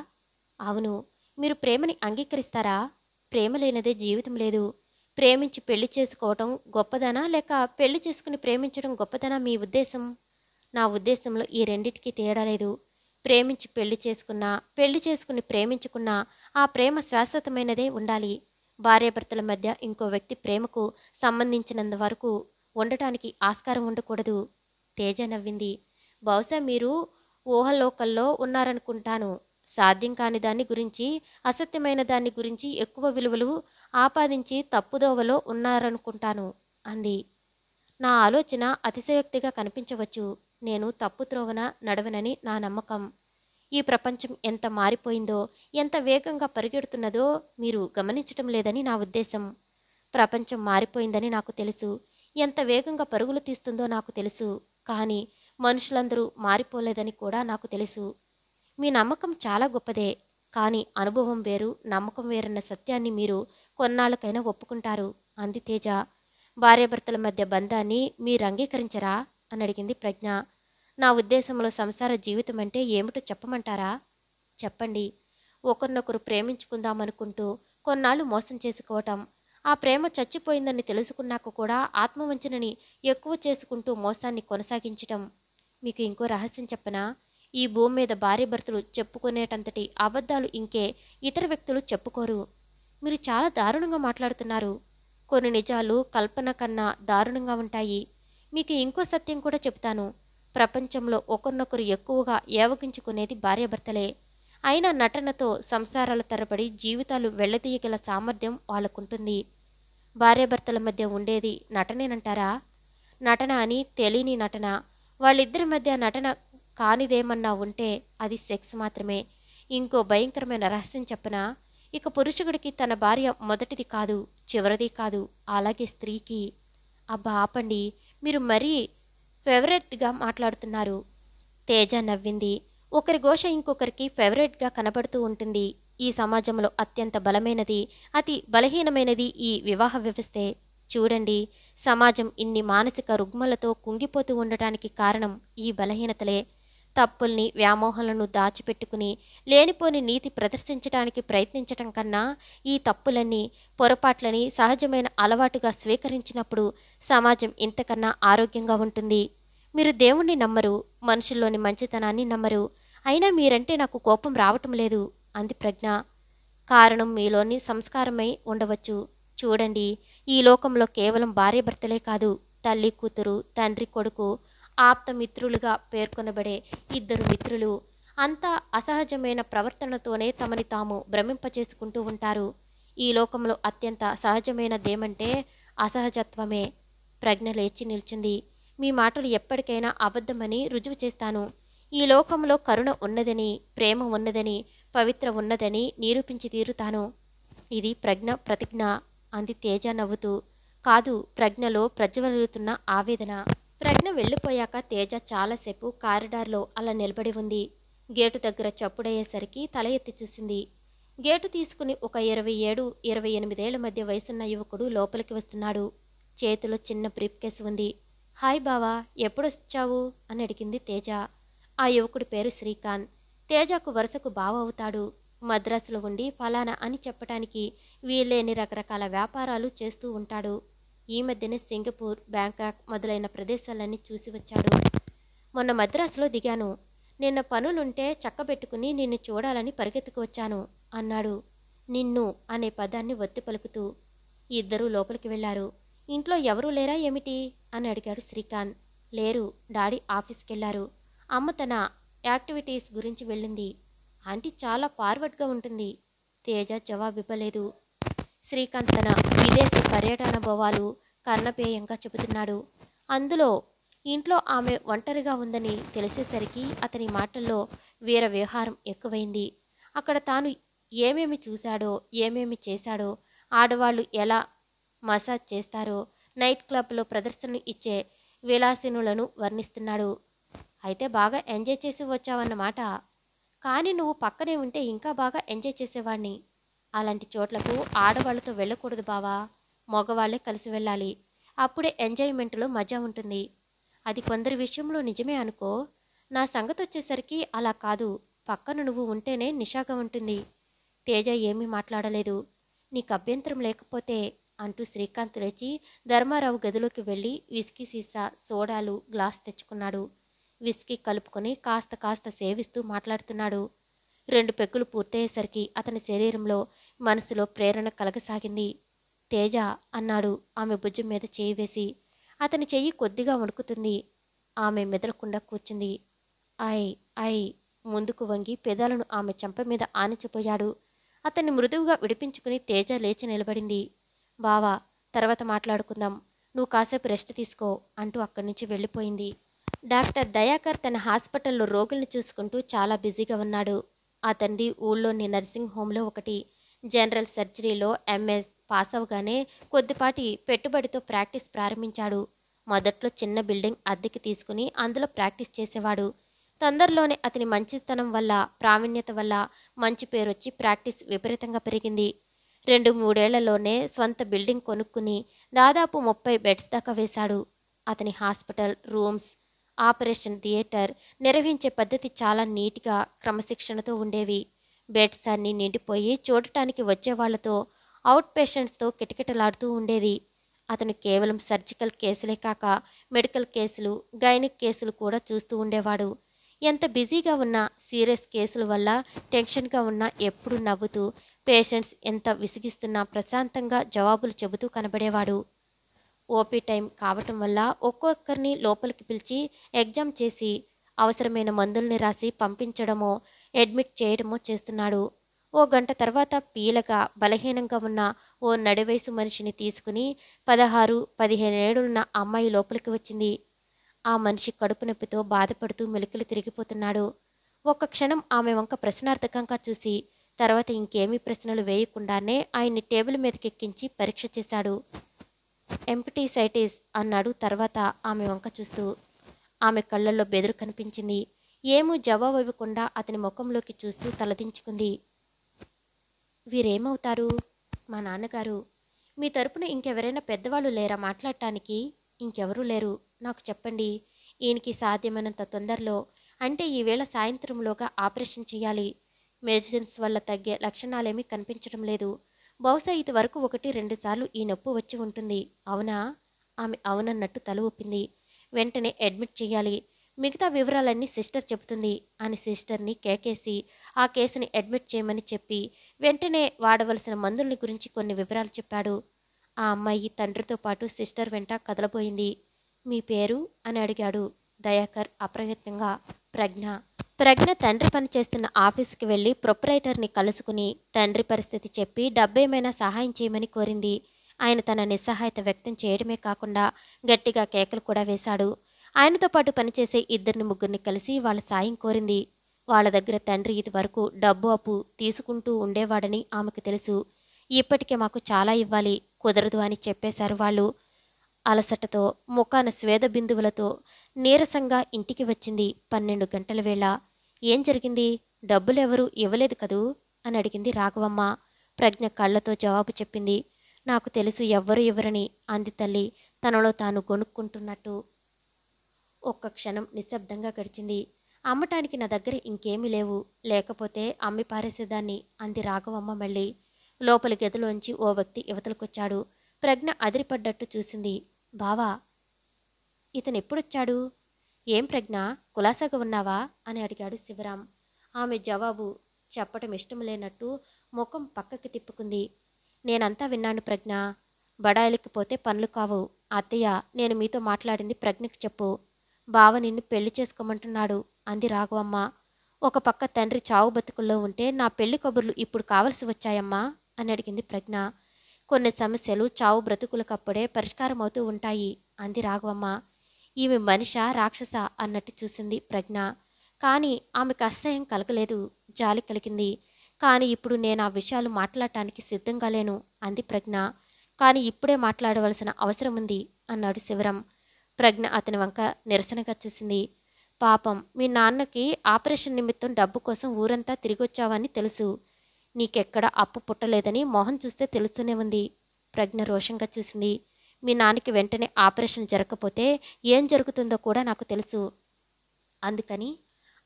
S1: అవును మీరు ప్రేమని అంగీకరిస్తారా ప్రేమ లేనిదే జీవితం లేదు ప్రేమించి పెళ్లి చేసుకోవటం గొప్పదనా లేక పెళ్లి చేసుకుని ప్రేమించడం గొప్పదనా మీ ఉద్దేశం నా ఉద్దేశంలో ఈ రెండిటికీ తేడా లేదు ప్రేమించి పెళ్లి చేసుకున్నా పెళ్లి చేసుకుని ప్రేమించుకున్నా ఆ ప్రేమ శాశ్వతమైనదే ఉండాలి భార్యాభర్తల మధ్య ఇంకో వ్యక్తి ప్రేమకు సంబంధించినంత వరకు ఉండటానికి ఆస్కారం ఉండకూడదు తేజ నవ్వింది బహుశా మీరు ఊహలోకల్లో ఉన్నారనుకుంటాను సాధ్యం కాని దాన్ని గురించి అసత్యమైన దాన్ని గురించి ఎక్కువ విలువలు ఆపాదించి తప్పుదోవలో ఉన్నారనుకుంటాను అంది నా ఆలోచన అతిశయోక్తిగా కనిపించవచ్చు నేను తప్పు త్రోవన నడవనని నా నమ్మకం ఈ ప్రపంచం ఎంత మారిపోయిందో ఎంత వేగంగా పరిగెడుతున్నదో మీరు గమనించటం లేదని నా ఉద్దేశం ప్రపంచం మారిపోయిందని నాకు తెలుసు ఎంత వేగంగా పరుగులు తీస్తుందో నాకు తెలుసు కానీ మనుషులందరూ మారిపోలేదని కూడా నాకు తెలుసు మీ నమ్మకం చాలా గొప్పదే కానీ అనుభవం వేరు నమ్మకం వేరన్న సత్యాన్ని మీరు కొన్నాళ్ళకైనా ఒప్పుకుంటారు అంది తేజ భార్యాభర్తల మధ్య బంధాన్ని మీరు అంగీకరించరా అని అడిగింది ప్రజ్ఞ నా ఉద్దేశంలో సంసార జీవితం అంటే ఏమిటో చెప్పమంటారా చెప్పండి ఒకరినొకరు ప్రేమించుకుందామనుకుంటూ కొన్నాళ్ళు మోసం చేసుకోవటం ఆ ప్రేమ చచ్చిపోయిందని తెలుసుకున్నాక కూడా ఆత్మవంచనని ఎక్కువ చేసుకుంటూ మోసాన్ని కొనసాగించటం మీకు ఇంకో రహస్యం చెప్పనా ఈ భూమి మీద భార్య భర్తలు చెప్పుకునేటంతటి అబద్ధాలు ఇంకే ఇతర వ్యక్తులు చెప్పుకోరు మీరు చాలా దారుణంగా మాట్లాడుతున్నారు కొన్ని నిజాలు కల్పన కన్నా దారుణంగా ఉంటాయి మీకు ఇంకో సత్యం కూడా చెప్తాను ప్రపంచంలో ఒకరినొకరు ఎక్కువగా ఏవగించుకునేది భార్యాభర్తలే అయిన నటనతో సంసారాల తరబడి జీవితాలు వెళ్ళతీయగల సామర్థ్యం వాళ్ళకుంటుంది భార్యాభర్తల మధ్య ఉండేది నటనేనంటారా నటన అని తెలియని నటన వాళ్ళిద్దరి మధ్య నటన కానిదేమన్నా ఉంటే అది సెక్స్ మాత్రమే ఇంకో భయంకరమైన రహస్యం చెప్పనా ఇక పురుషుడికి తన భార్య మొదటిది కాదు చివరిది కాదు అలాగే స్త్రీకి అబ్బా ఆపండి మీరు మరీ ఫేవరెట్గా మాట్లాడుతున్నారు తేజ నవ్వింది ఒకరి ఘోష ఇంకొకరికి ఫేవరెట్గా కనబడుతూ ఉంటుంది ఈ సమాజంలో అత్యంత బలమైనది అతి బలహీనమైనది ఈ వివాహ వ్యవస్థే చూడండి సమాజం ఇన్ని మానసిక రుగ్మలతో కుంగిపోతూ ఉండటానికి కారణం ఈ బలహీనతలే తప్పుల్ని వ్యామోహాలను దాచిపెట్టుకుని లేనిపోని నీతి ప్రదర్శించడానికి ప్రయత్నించటం కన్నా ఈ తప్పులన్నీ పొరపాట్లని సహజమైన అలవాటుగా స్వీకరించినప్పుడు సమాజం ఇంతకన్నా ఆరోగ్యంగా ఉంటుంది మీరు దేవుణ్ణి నమ్మరు మనుషుల్లోని మంచితనాన్ని నమ్మరు అయినా మీరంటే నాకు కోపం రావటం లేదు అంది ప్రజ్ఞ కారణం మీలోని సంస్కారమై ఉండవచ్చు చూడండి ఈ లోకంలో కేవలం భార్యభర్తలే కాదు తల్లి కూతురు తండ్రి కొడుకు ఆప్తమిత్రులుగా పేర్కొనబడే ఇద్దరు మిత్రులు అంతా అసహజమైన ప్రవర్తనతోనే తమని తాము భ్రమింపచేసుకుంటూ ఉంటారు ఈ లోకంలో అత్యంత సహజమైనదేమంటే అసహజత్వమే ప్రజ్ఞ లేచి నిల్చింది మీ మాటలు ఎప్పటికైనా అబద్ధమని రుజువు చేస్తాను ఈ లోకంలో కరుణ ఉన్నదని ప్రేమ ఉన్నదని పవిత్ర ఉన్నదని నిరూపించి తీరుతాను ఇది ప్రజ్ఞ ప్రతిజ్ఞ అంది తేజ నవ్వుతూ కాదు ప్రజ్ఞలో ప్రజ్వలుతున్న ఆవేదన ప్రజ్ఞ వెళ్ళిపోయాక తేజ చాలాసేపు కారిడార్లో అలా నిలబడి ఉంది గేటు దగ్గర చప్పుడయ్యేసరికి తల ఎత్తి చూసింది గేటు తీసుకుని ఒక ఇరవై ఏడు ఇరవై ఎనిమిదేళ్ల మధ్య వయసున్న యువకుడు లోపలికి వస్తున్నాడు చేతిలో చిన్న బ్రీఫ్ కేసు ఉంది హాయ్ బావా ఎప్పుడొచ్చావు అని అడిగింది తేజ ఆ యువకుడి పేరు శ్రీకాంత్ తేజకు వరుసకు బావవుతాడు మద్రాసులో ఉండి ఫలానా అని చెప్పటానికి వీలేని రకరకాల వ్యాపారాలు చేస్తూ ఉంటాడు ఈ మధ్యనే సింగపూర్ బ్యాంకాక్ మొదలైన ప్రదేశాలన్నీ చూసి వచ్చాడు మొన్న మద్రాసులో దిగాను నిన్న పనులుంటే చక్కబెట్టుకుని నిన్ను చూడాలని పరిగెత్తుకు వచ్చాను అన్నాడు నిన్ను అనే పదాన్ని ఒత్తి పలుకుతూ ఇద్దరూ లోపలికి వెళ్లారు ఇంట్లో ఎవరూ లేరా ఏమిటి అని అడిగాడు శ్రీకాంత్ లేరు డాడీ ఆఫీస్కెళ్లారు అమ్మ తన యాక్టివిటీస్ గురించి వెళ్ళింది ఆంటీ చాలా ఫార్వర్డ్గా ఉంటుంది తేజ జవాబివ్వలేదు శ్రీకాంత్ తన విదేశ పర్యటనాభవాలు కర్ణపేయంగా చెబుతున్నాడు అందులో ఇంట్లో ఆమె ఒంటరిగా ఉందని తెలిసేసరికి అతని మాటల్లో వీర వ్యవహారం ఎక్కువైంది అక్కడ తాను ఏమేమి చూశాడో ఏమేమి చేశాడో ఆడవాళ్ళు ఎలా మసాజ్ చేస్తారో నైట్ క్లబ్లో ప్రదర్శన ఇచ్చే విలాసినులను వర్ణిస్తున్నాడు అయితే బాగా ఎంజాయ్ చేసి వచ్చావన్నమాట కానీ నువ్వు పక్కనే ఉంటే ఇంకా బాగా ఎంజాయ్ చేసేవాడిని అలాంటి చోట్లకు ఆడవాళ్ళతో వెళ్ళకూడదు బావా మగవాళ్ళే కలిసి వెళ్ళాలి అప్పుడే ఎంజాయ్మెంట్లో మజా ఉంటుంది అది కొందరి విషయంలో నిజమే అనుకో నా సంగతి వచ్చేసరికి అలా కాదు పక్కన నువ్వు ఉంటేనే నిషాగా ఉంటుంది తేజ ఏమీ మాట్లాడలేదు నీకు అభ్యంతరం లేకపోతే అంటూ శ్రీకాంత్ లేచి ధర్మారావు గదిలోకి వెళ్ళి విస్కీ సీసా సోడాలు గ్లాస్ తెచ్చుకున్నాడు విస్కీ కలుపుకొని కాస్త కాస్త సేవిస్తూ మాట్లాడుతున్నాడు రెండు పెక్కులు పూర్తయ్యేసరికి అతని శరీరంలో మనసులో ప్రేరణ కలగసాగింది తేజ అన్నాడు ఆమె భుజం మీద చేయి వేసి అతని చెయ్యి కొద్దిగా వణుకుతుంది ఆమె మెదలకుండా కూర్చుంది ఐ ఐ ముందుకు వంగి పెదాలను ఆమె చెంప మీద ఆనించిపోయాడు అతన్ని మృదువుగా విడిపించుకుని తేజ లేచి నిలబడింది బావా తర్వాత మాట్లాడుకుందాం నువ్వు కాసేపు రెస్ట్ తీసుకో అంటూ అక్కడి నుంచి వెళ్ళిపోయింది డాక్టర్ దయాకర్ తన హాస్పిటల్లో రోగుల్ని చూసుకుంటూ చాలా బిజీగా ఉన్నాడు అతన్ని ఊళ్ళోని నర్సింగ్ హోంలో ఒకటి జనరల్ సర్జరీలో ఎంఎస్ పాస్ అవగానే కొద్దిపాటి పెట్టుబడితో ప్రాక్టీస్ ప్రారంభించాడు మొదట్లో చిన్న బిల్డింగ్ అద్దెకి తీసుకుని అందులో ప్రాక్టీస్ చేసేవాడు తొందరలోనే అతని మంచితనం వల్ల ప్రావీణ్యత వల్ల మంచి పేరొచ్చి ప్రాక్టీస్ విపరీతంగా పెరిగింది రెండు మూడేళ్లలోనే సొంత బిల్డింగ్ కొనుక్కుని దాదాపు ముప్పై బెడ్స్ దాకా వేశాడు అతని హాస్పిటల్ రూమ్స్ ఆపరేషన్ థియేటర్ నిర్వహించే పద్ధతి చాలా నీట్గా క్రమశిక్షణతో ఉండేవి బెడ్స్ అన్నీ నిండిపోయి చూడటానికి వచ్చేవాళ్లతో అవుట్ పేషెంట్స్తో కిటకిటలాడుతూ ఉండేది అతను కేవలం సర్జికల్ కేసులే కాక మెడికల్ కేసులు గైనిక్ కేసులు కూడా చూస్తూ ఉండేవాడు ఎంత బిజీగా ఉన్నా సీరియస్ కేసుల వల్ల టెన్షన్గా ఉన్నా ఎప్పుడు నవ్వుతూ పేషెంట్స్ ఎంత విసిగిస్తున్నా ప్రశాంతంగా జవాబులు చెబుతూ కనబడేవాడు ఓపీ టైం కావటం వల్ల ఒక్కొక్కరిని లోపలికి పిలిచి ఎగ్జామ్ చేసి అవసరమైన మందుల్ని రాసి పంపించడమో అడ్మిట్ చేయడమో చేస్తున్నాడు ఓ గంట తర్వాత పీలక బలహీనంగా ఉన్న ఓ నడివయసు మనిషిని తీసుకుని పదహారు పదిహేను ఏడున్న అమ్మాయి లోపలికి వచ్చింది ఆ మనిషి కడుపు నొప్పితో బాధపడుతూ మెలికలు తిరిగిపోతున్నాడు ఒక్క క్షణం ఆమె వంక ప్రశ్నార్థకంగా చూసి తర్వాత ఇంకేమీ ప్రశ్నలు వేయకుండానే ఆయన్ని టేబుల్ మీదకెక్కించి పరీక్ష చేశాడు సైటీస్ అన్నాడు తర్వాత ఆమె వంక చూస్తూ ఆమె కళ్ళల్లో బెదురు కనిపించింది ఏమూ జవాబు ఇవ్వకుండా అతని ముఖంలోకి చూస్తూ తలదించుకుంది వీరేమవుతారు మా నాన్నగారు మీ తరపున ఇంకెవరైనా పెద్దవాళ్ళు లేరా మాట్లాడటానికి ఇంకెవరూ లేరు నాకు చెప్పండి ఈయనకి సాధ్యమైనంత తొందరలో అంటే ఈవేళ సాయంత్రంలోగా ఆపరేషన్ చేయాలి మెడిసిన్స్ వల్ల తగ్గే లక్షణాలేమీ కనిపించడం లేదు బహుశా ఇది వరకు ఒకటి రెండుసార్లు ఈ నొప్పి వచ్చి ఉంటుంది అవునా ఆమె అవునన్నట్టు తల ఊపింది వెంటనే అడ్మిట్ చేయాలి మిగతా వివరాలన్నీ సిస్టర్ చెబుతుంది అని సిస్టర్ని కేకేసి ఆ కేసుని అడ్మిట్ చేయమని చెప్పి వెంటనే వాడవలసిన మందుల్ని గురించి కొన్ని వివరాలు చెప్పాడు ఆ అమ్మాయి తండ్రితో పాటు సిస్టర్ వెంట కదలబోయింది మీ పేరు అని అడిగాడు దయాకర్ అప్రయత్నంగా ప్రజ్ఞ ప్రజ్ఞ తండ్రి పనిచేస్తున్న ఆఫీస్కి వెళ్ళి ప్రొపరైటర్ని కలుసుకుని తండ్రి పరిస్థితి చెప్పి డబ్బేమైనా సహాయం చేయమని కోరింది ఆయన తన నిస్సహాయత వ్యక్తం చేయడమే కాకుండా గట్టిగా కేకలు కూడా వేశాడు ఆయనతో పాటు పనిచేసే ఇద్దరిని ముగ్గురిని కలిసి వాళ్ళ సాయం కోరింది వాళ్ళ దగ్గర తండ్రి ఇదివరకు డబ్బు అప్పు తీసుకుంటూ ఉండేవాడని ఆమెకు తెలుసు ఇప్పటికే మాకు చాలా ఇవ్వాలి కుదరదు అని చెప్పేశారు వాళ్ళు అలసటతో ముఖాన స్వేద బిందువులతో నీరసంగా ఇంటికి వచ్చింది పన్నెండు గంటల వేళ ఏం జరిగింది డబ్బులెవరూ ఇవ్వలేదు కదూ అని అడిగింది రాఘవమ్మ ప్రజ్ఞ కళ్ళతో జవాబు చెప్పింది నాకు తెలుసు ఎవ్వరు ఇవ్వరని అంది తల్లి తనలో తాను గొనుక్కుంటున్నట్టు ఒక్క క్షణం నిశ్శబ్దంగా గడిచింది అమ్మటానికి నా దగ్గర ఇంకేమీ లేవు లేకపోతే అమ్మి పారేసేదాన్ని అంది రాఘవమ్మ మళ్ళీ లోపలి గదిలోంచి ఓ వ్యక్తి యువతలకొచ్చాడు ప్రజ్ఞ అదిరిపడ్డట్టు చూసింది బావా ఇతను ఎప్పుడొచ్చాడు ఏం ప్రజ్ఞ కులాసగా ఉన్నావా అని అడిగాడు శివరాం ఆమె జవాబు చెప్పటం ఇష్టం లేనట్టు ముఖం పక్కకి తిప్పుకుంది నేనంతా విన్నాను ప్రజ్ఞ బడాయిలకి పోతే పనులు కావు అత్తయ్య నేను మీతో మాట్లాడింది ప్రజ్ఞకు చెప్పు బావ నిన్ను పెళ్లి చేసుకోమంటున్నాడు అంది రాఘవమ్మ ఒక పక్క తండ్రి చావు బతుకుల్లో ఉంటే నా పెళ్లి కబుర్లు ఇప్పుడు కావలసి వచ్చాయమ్మా అని అడిగింది ప్రజ్ఞ కొన్ని సమస్యలు చావు బ్రతుకులకప్పుడే పరిష్కారం అవుతూ ఉంటాయి అంది రాఘవమ్మ ఈమె మనిష రాక్షస అన్నట్టు చూసింది ప్రజ్ఞ కానీ ఆమెకు అసహ్యం కలగలేదు జాలి కలిగింది కానీ ఇప్పుడు నేను ఆ విషయాలు మాట్లాడటానికి సిద్ధంగా లేను అంది ప్రజ్ఞ కానీ ఇప్పుడే మాట్లాడవలసిన అవసరం ఉంది అన్నాడు శివరం ప్రజ్ఞ అతని వంక నిరసనగా చూసింది పాపం మీ నాన్నకి ఆపరేషన్ నిమిత్తం డబ్బు కోసం ఊరంతా తిరిగొచ్చావని తెలుసు నీకెక్కడ అప్పు పుట్టలేదని మొహం చూస్తే తెలుస్తూనే ఉంది ప్రజ్ఞ రోషంగా చూసింది మీ నాన్నకి వెంటనే ఆపరేషన్ జరగకపోతే ఏం జరుగుతుందో కూడా నాకు తెలుసు అందుకని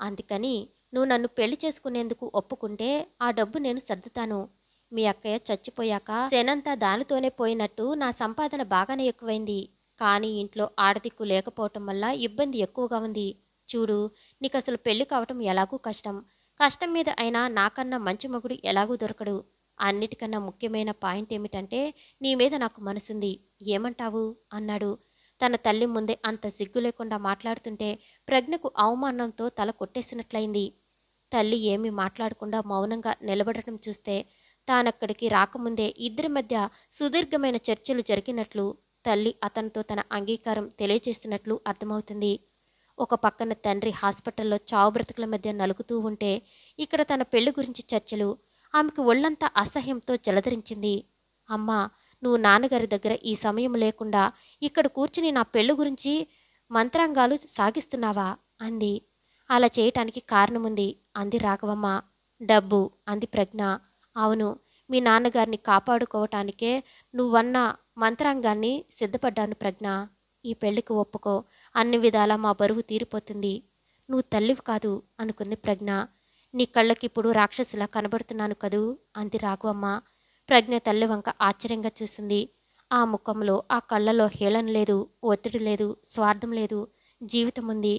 S1: అందుకని నువ్వు నన్ను పెళ్లి చేసుకునేందుకు ఒప్పుకుంటే ఆ డబ్బు నేను సర్దుతాను మీ అక్కయ్య చచ్చిపోయాక శనంతా దానితోనే పోయినట్టు నా సంపాదన బాగానే ఎక్కువైంది కానీ ఇంట్లో ఆడదిక్కు లేకపోవటం వల్ల ఇబ్బంది ఎక్కువగా ఉంది చూడు నీకు అసలు పెళ్లి కావటం ఎలాగూ కష్టం కష్టం మీద అయినా నాకన్నా మంచి మొగుడు ఎలాగూ దొరకడు అన్నిటికన్నా ముఖ్యమైన పాయింట్ ఏమిటంటే నీ మీద నాకు మనసుంది ఏమంటావు అన్నాడు తన తల్లి ముందే అంత సిగ్గు లేకుండా మాట్లాడుతుంటే ప్రజ్ఞకు అవమానంతో తల కొట్టేసినట్లయింది తల్లి ఏమీ మాట్లాడకుండా మౌనంగా నిలబడటం చూస్తే తానక్కడికి రాకముందే ఇద్దరి మధ్య సుదీర్ఘమైన చర్చలు జరిగినట్లు తల్లి అతనితో తన అంగీకారం తెలియచేస్తున్నట్లు అర్థమవుతుంది ఒక పక్కన తండ్రి హాస్పిటల్లో చావు బ్రతుకుల మధ్య నలుగుతూ ఉంటే ఇక్కడ తన పెళ్లి గురించి చర్చలు ఆమెకు ఒళ్ళంతా అసహ్యంతో జలధరించింది అమ్మా నువ్వు నాన్నగారి దగ్గర ఈ సమయం లేకుండా ఇక్కడ కూర్చుని నా పెళ్ళి గురించి మంత్రాంగాలు సాగిస్తున్నావా అంది అలా చేయటానికి కారణముంది అంది రాఘవమ్మ డబ్బు అంది ప్రజ్ఞ అవును మీ నాన్నగారిని కాపాడుకోవటానికే నువ్వన్న మంత్రాంగాన్ని సిద్ధపడ్డాను ప్రజ్ఞ ఈ పెళ్లికి ఒప్పుకో అన్ని విధాలా మా బరువు తీరిపోతుంది నువ్వు తల్లివి కాదు అనుకుంది ప్రజ్ఞ నీ కళ్ళకిప్పుడు రాక్షసులా కనబడుతున్నాను కదూ అంది రాఘవమ్మ ప్రజ్ఞ తల్లి వంక ఆశ్చర్యంగా చూసింది ఆ ముఖంలో ఆ కళ్ళలో హేళన లేదు ఒత్తిడి లేదు స్వార్థం లేదు జీవితం ఉంది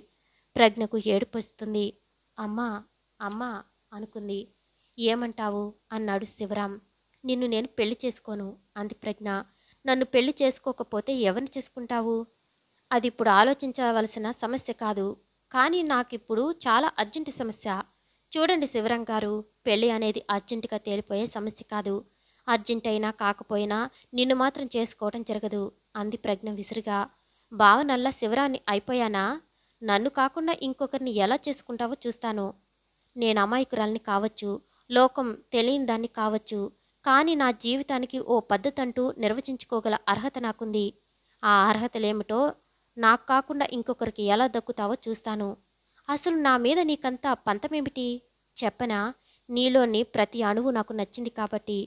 S1: ప్రజ్ఞకు ఏడుపు వస్తుంది అమ్మా అమ్మా అనుకుంది ఏమంటావు అన్నాడు శివరాం నిన్ను నేను పెళ్లి చేసుకోను అంది ప్రజ్ఞ నన్ను పెళ్లి చేసుకోకపోతే ఎవరిని చేసుకుంటావు అది ఇప్పుడు ఆలోచించవలసిన సమస్య కాదు కానీ నాకిప్పుడు చాలా అర్జెంటు సమస్య చూడండి శివరం గారు పెళ్ళి అనేది అర్జెంటుగా తేలిపోయే సమస్య కాదు అర్జెంట్ అయినా కాకపోయినా నిన్ను మాత్రం చేసుకోవటం జరగదు అంది ప్రజ్ఞ విసురుగా భావనల్లా శివరాన్ని అయిపోయానా నన్ను కాకుండా ఇంకొకరిని ఎలా చేసుకుంటావో చూస్తాను నేను అమాయకురాల్ని కావచ్చు లోకం తెలియని దాన్ని కావచ్చు కానీ నా జీవితానికి ఓ పద్ధతి అంటూ నిర్వచించుకోగల అర్హత నాకుంది ఆ అర్హతలేమిటో నాకు కాకుండా ఇంకొకరికి ఎలా దక్కుతావో చూస్తాను అసలు నా మీద నీకంత పంతమేమిటి చెప్పనా నీలోని ప్రతి అణువు నాకు నచ్చింది కాబట్టి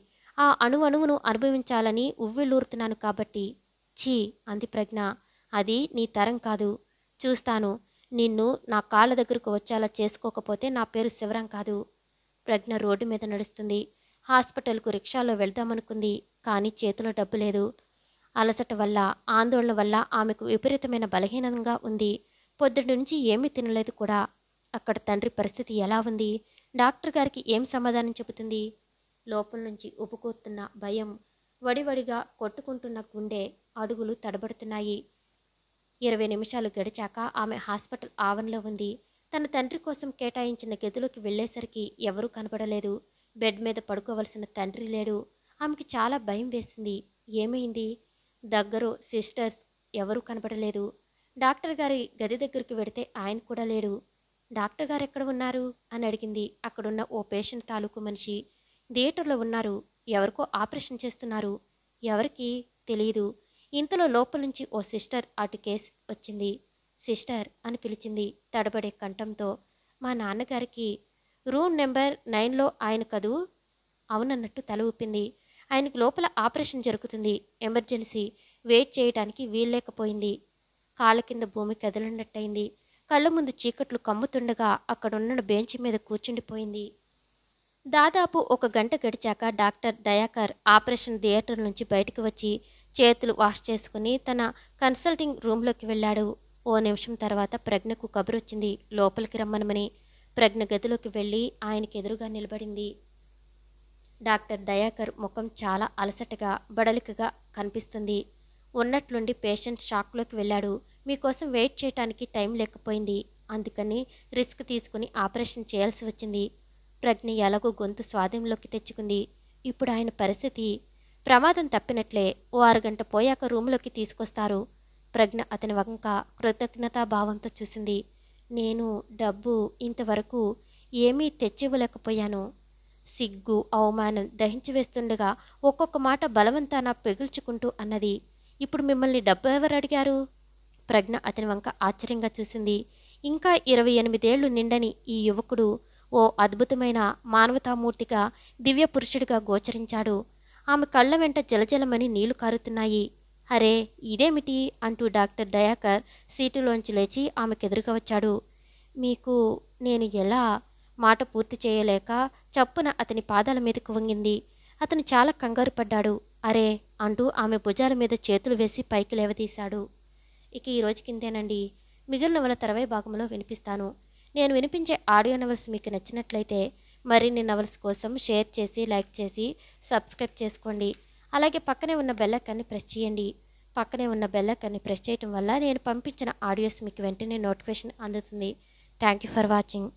S1: ఆ అణువు అణువును అనుభవించాలని ఉవ్వెళ్ళూరుతున్నాను కాబట్టి ఛీ అంది ప్రజ్ఞ అది నీ తరం కాదు చూస్తాను నిన్ను నా కాళ్ళ దగ్గరకు వచ్చేలా చేసుకోకపోతే నా పేరు శివరం కాదు ప్రజ్ఞ రోడ్డు మీద నడుస్తుంది హాస్పిటల్కు రిక్షాలో వెళ్దామనుకుంది కానీ చేతిలో డబ్బు లేదు అలసట వల్ల ఆందోళన వల్ల ఆమెకు విపరీతమైన బలహీనంగా ఉంది పొద్దుటి నుంచి ఏమీ తినలేదు కూడా అక్కడ తండ్రి పరిస్థితి ఎలా ఉంది డాక్టర్ గారికి ఏం సమాధానం చెబుతుంది లోపల నుంచి ఉప్పుకోతున్న భయం వడివడిగా కొట్టుకుంటున్న గుండె అడుగులు తడబడుతున్నాయి ఇరవై నిమిషాలు గడిచాక ఆమె హాస్పిటల్ ఆవరణలో ఉంది తన తండ్రి కోసం కేటాయించిన గదిలోకి వెళ్లేసరికి ఎవరూ కనపడలేదు బెడ్ మీద పడుకోవలసిన తండ్రి లేడు ఆమెకి చాలా భయం వేసింది ఏమైంది దగ్గరు సిస్టర్స్ ఎవరూ కనపడలేదు డాక్టర్ గారి గది దగ్గరికి వెడితే ఆయన కూడా లేడు డాక్టర్ గారు ఎక్కడ ఉన్నారు అని అడిగింది అక్కడున్న ఓ పేషెంట్ తాలూకు మనిషి థియేటర్లో ఉన్నారు ఎవరికో ఆపరేషన్ చేస్తున్నారు ఎవరికి తెలియదు ఇంతలో లోపల నుంచి ఓ సిస్టర్ అటు కేస్ వచ్చింది సిస్టర్ అని పిలిచింది తడబడే కంఠంతో మా నాన్నగారికి రూమ్ నెంబర్ నైన్లో ఆయన కదూ అవునన్నట్టు తల ఊపింది ఆయనకు లోపల ఆపరేషన్ జరుగుతుంది ఎమర్జెన్సీ వెయిట్ చేయడానికి వీల్లేకపోయింది కాళ్ళ కింద భూమి కదలనట్టయింది కళ్ళ ముందు చీకట్లు కమ్ముతుండగా అక్కడున్న బెంచ్ మీద కూర్చుండిపోయింది దాదాపు ఒక గంట గడిచాక డాక్టర్ దయాకర్ ఆపరేషన్ థియేటర్ నుంచి బయటకు వచ్చి చేతులు వాష్ చేసుకుని తన కన్సల్టింగ్ రూమ్లోకి వెళ్ళాడు ఓ నిమిషం తర్వాత ప్రజ్ఞకు కబురొచ్చింది లోపలికి రమ్మనమని ప్రజ్ఞ గదిలోకి వెళ్ళి ఆయనకి ఎదురుగా నిలబడింది డాక్టర్ దయాకర్ ముఖం చాలా అలసటగా బడలికగా కనిపిస్తుంది ఉన్నట్లుండి పేషెంట్ షాక్లోకి వెళ్ళాడు మీకోసం వెయిట్ చేయటానికి టైం లేకపోయింది అందుకని రిస్క్ తీసుకుని ఆపరేషన్ చేయాల్సి వచ్చింది ప్రజ్ఞ ఎలాగో గొంతు స్వాధీనంలోకి తెచ్చుకుంది ఇప్పుడు ఆయన పరిస్థితి ప్రమాదం తప్పినట్లే ఓ అరగంట పోయాక రూమ్లోకి తీసుకొస్తారు ప్రజ్ఞ అతని వంక కృతజ్ఞతాభావంతో చూసింది నేను డబ్బు ఇంతవరకు ఏమీ తెచ్చివ్వలేకపోయాను సిగ్గు అవమానం దహించి వేస్తుండగా ఒక్కొక్క మాట బలవంతాన పెగుల్చుకుంటూ అన్నది ఇప్పుడు మిమ్మల్ని డబ్బు ఎవరు అడిగారు ప్రజ్ఞ అతని వంక ఆశ్చర్యంగా చూసింది ఇంకా ఇరవై ఎనిమిదేళ్లు నిండని ఈ యువకుడు ఓ అద్భుతమైన మానవతామూర్తిగా దివ్య పురుషుడిగా గోచరించాడు ఆమె కళ్ళ వెంట జలజలమని నీళ్లు కారుతున్నాయి అరే ఇదేమిటి అంటూ డాక్టర్ దయాకర్ సీటులోంచి లేచి ఆమెకెదురుగా వచ్చాడు మీకు నేను ఎలా మాట పూర్తి చేయలేక చప్పున అతని పాదాల మీదకు వంగింది అతను చాలా కంగారు పడ్డాడు అరే అంటూ ఆమె భుజాల మీద చేతులు వేసి పైకి లేవదీశాడు ఇక ఈ రోజు కిందేనండి మిగిలిన నవల తరవై భాగంలో వినిపిస్తాను నేను వినిపించే ఆడియో నవల్స్ మీకు నచ్చినట్లయితే మరిన్ని నవల్స్ కోసం షేర్ చేసి లైక్ చేసి సబ్స్క్రైబ్ చేసుకోండి అలాగే పక్కనే ఉన్న బెల్లక్కన్ని ప్రెస్ చేయండి పక్కనే ఉన్న బెల్లక్కన్ని ప్రెస్ చేయటం వల్ల నేను పంపించిన ఆడియోస్ మీకు వెంటనే నోటిఫికేషన్ అందుతుంది థ్యాంక్ యూ ఫర్ వాచింగ్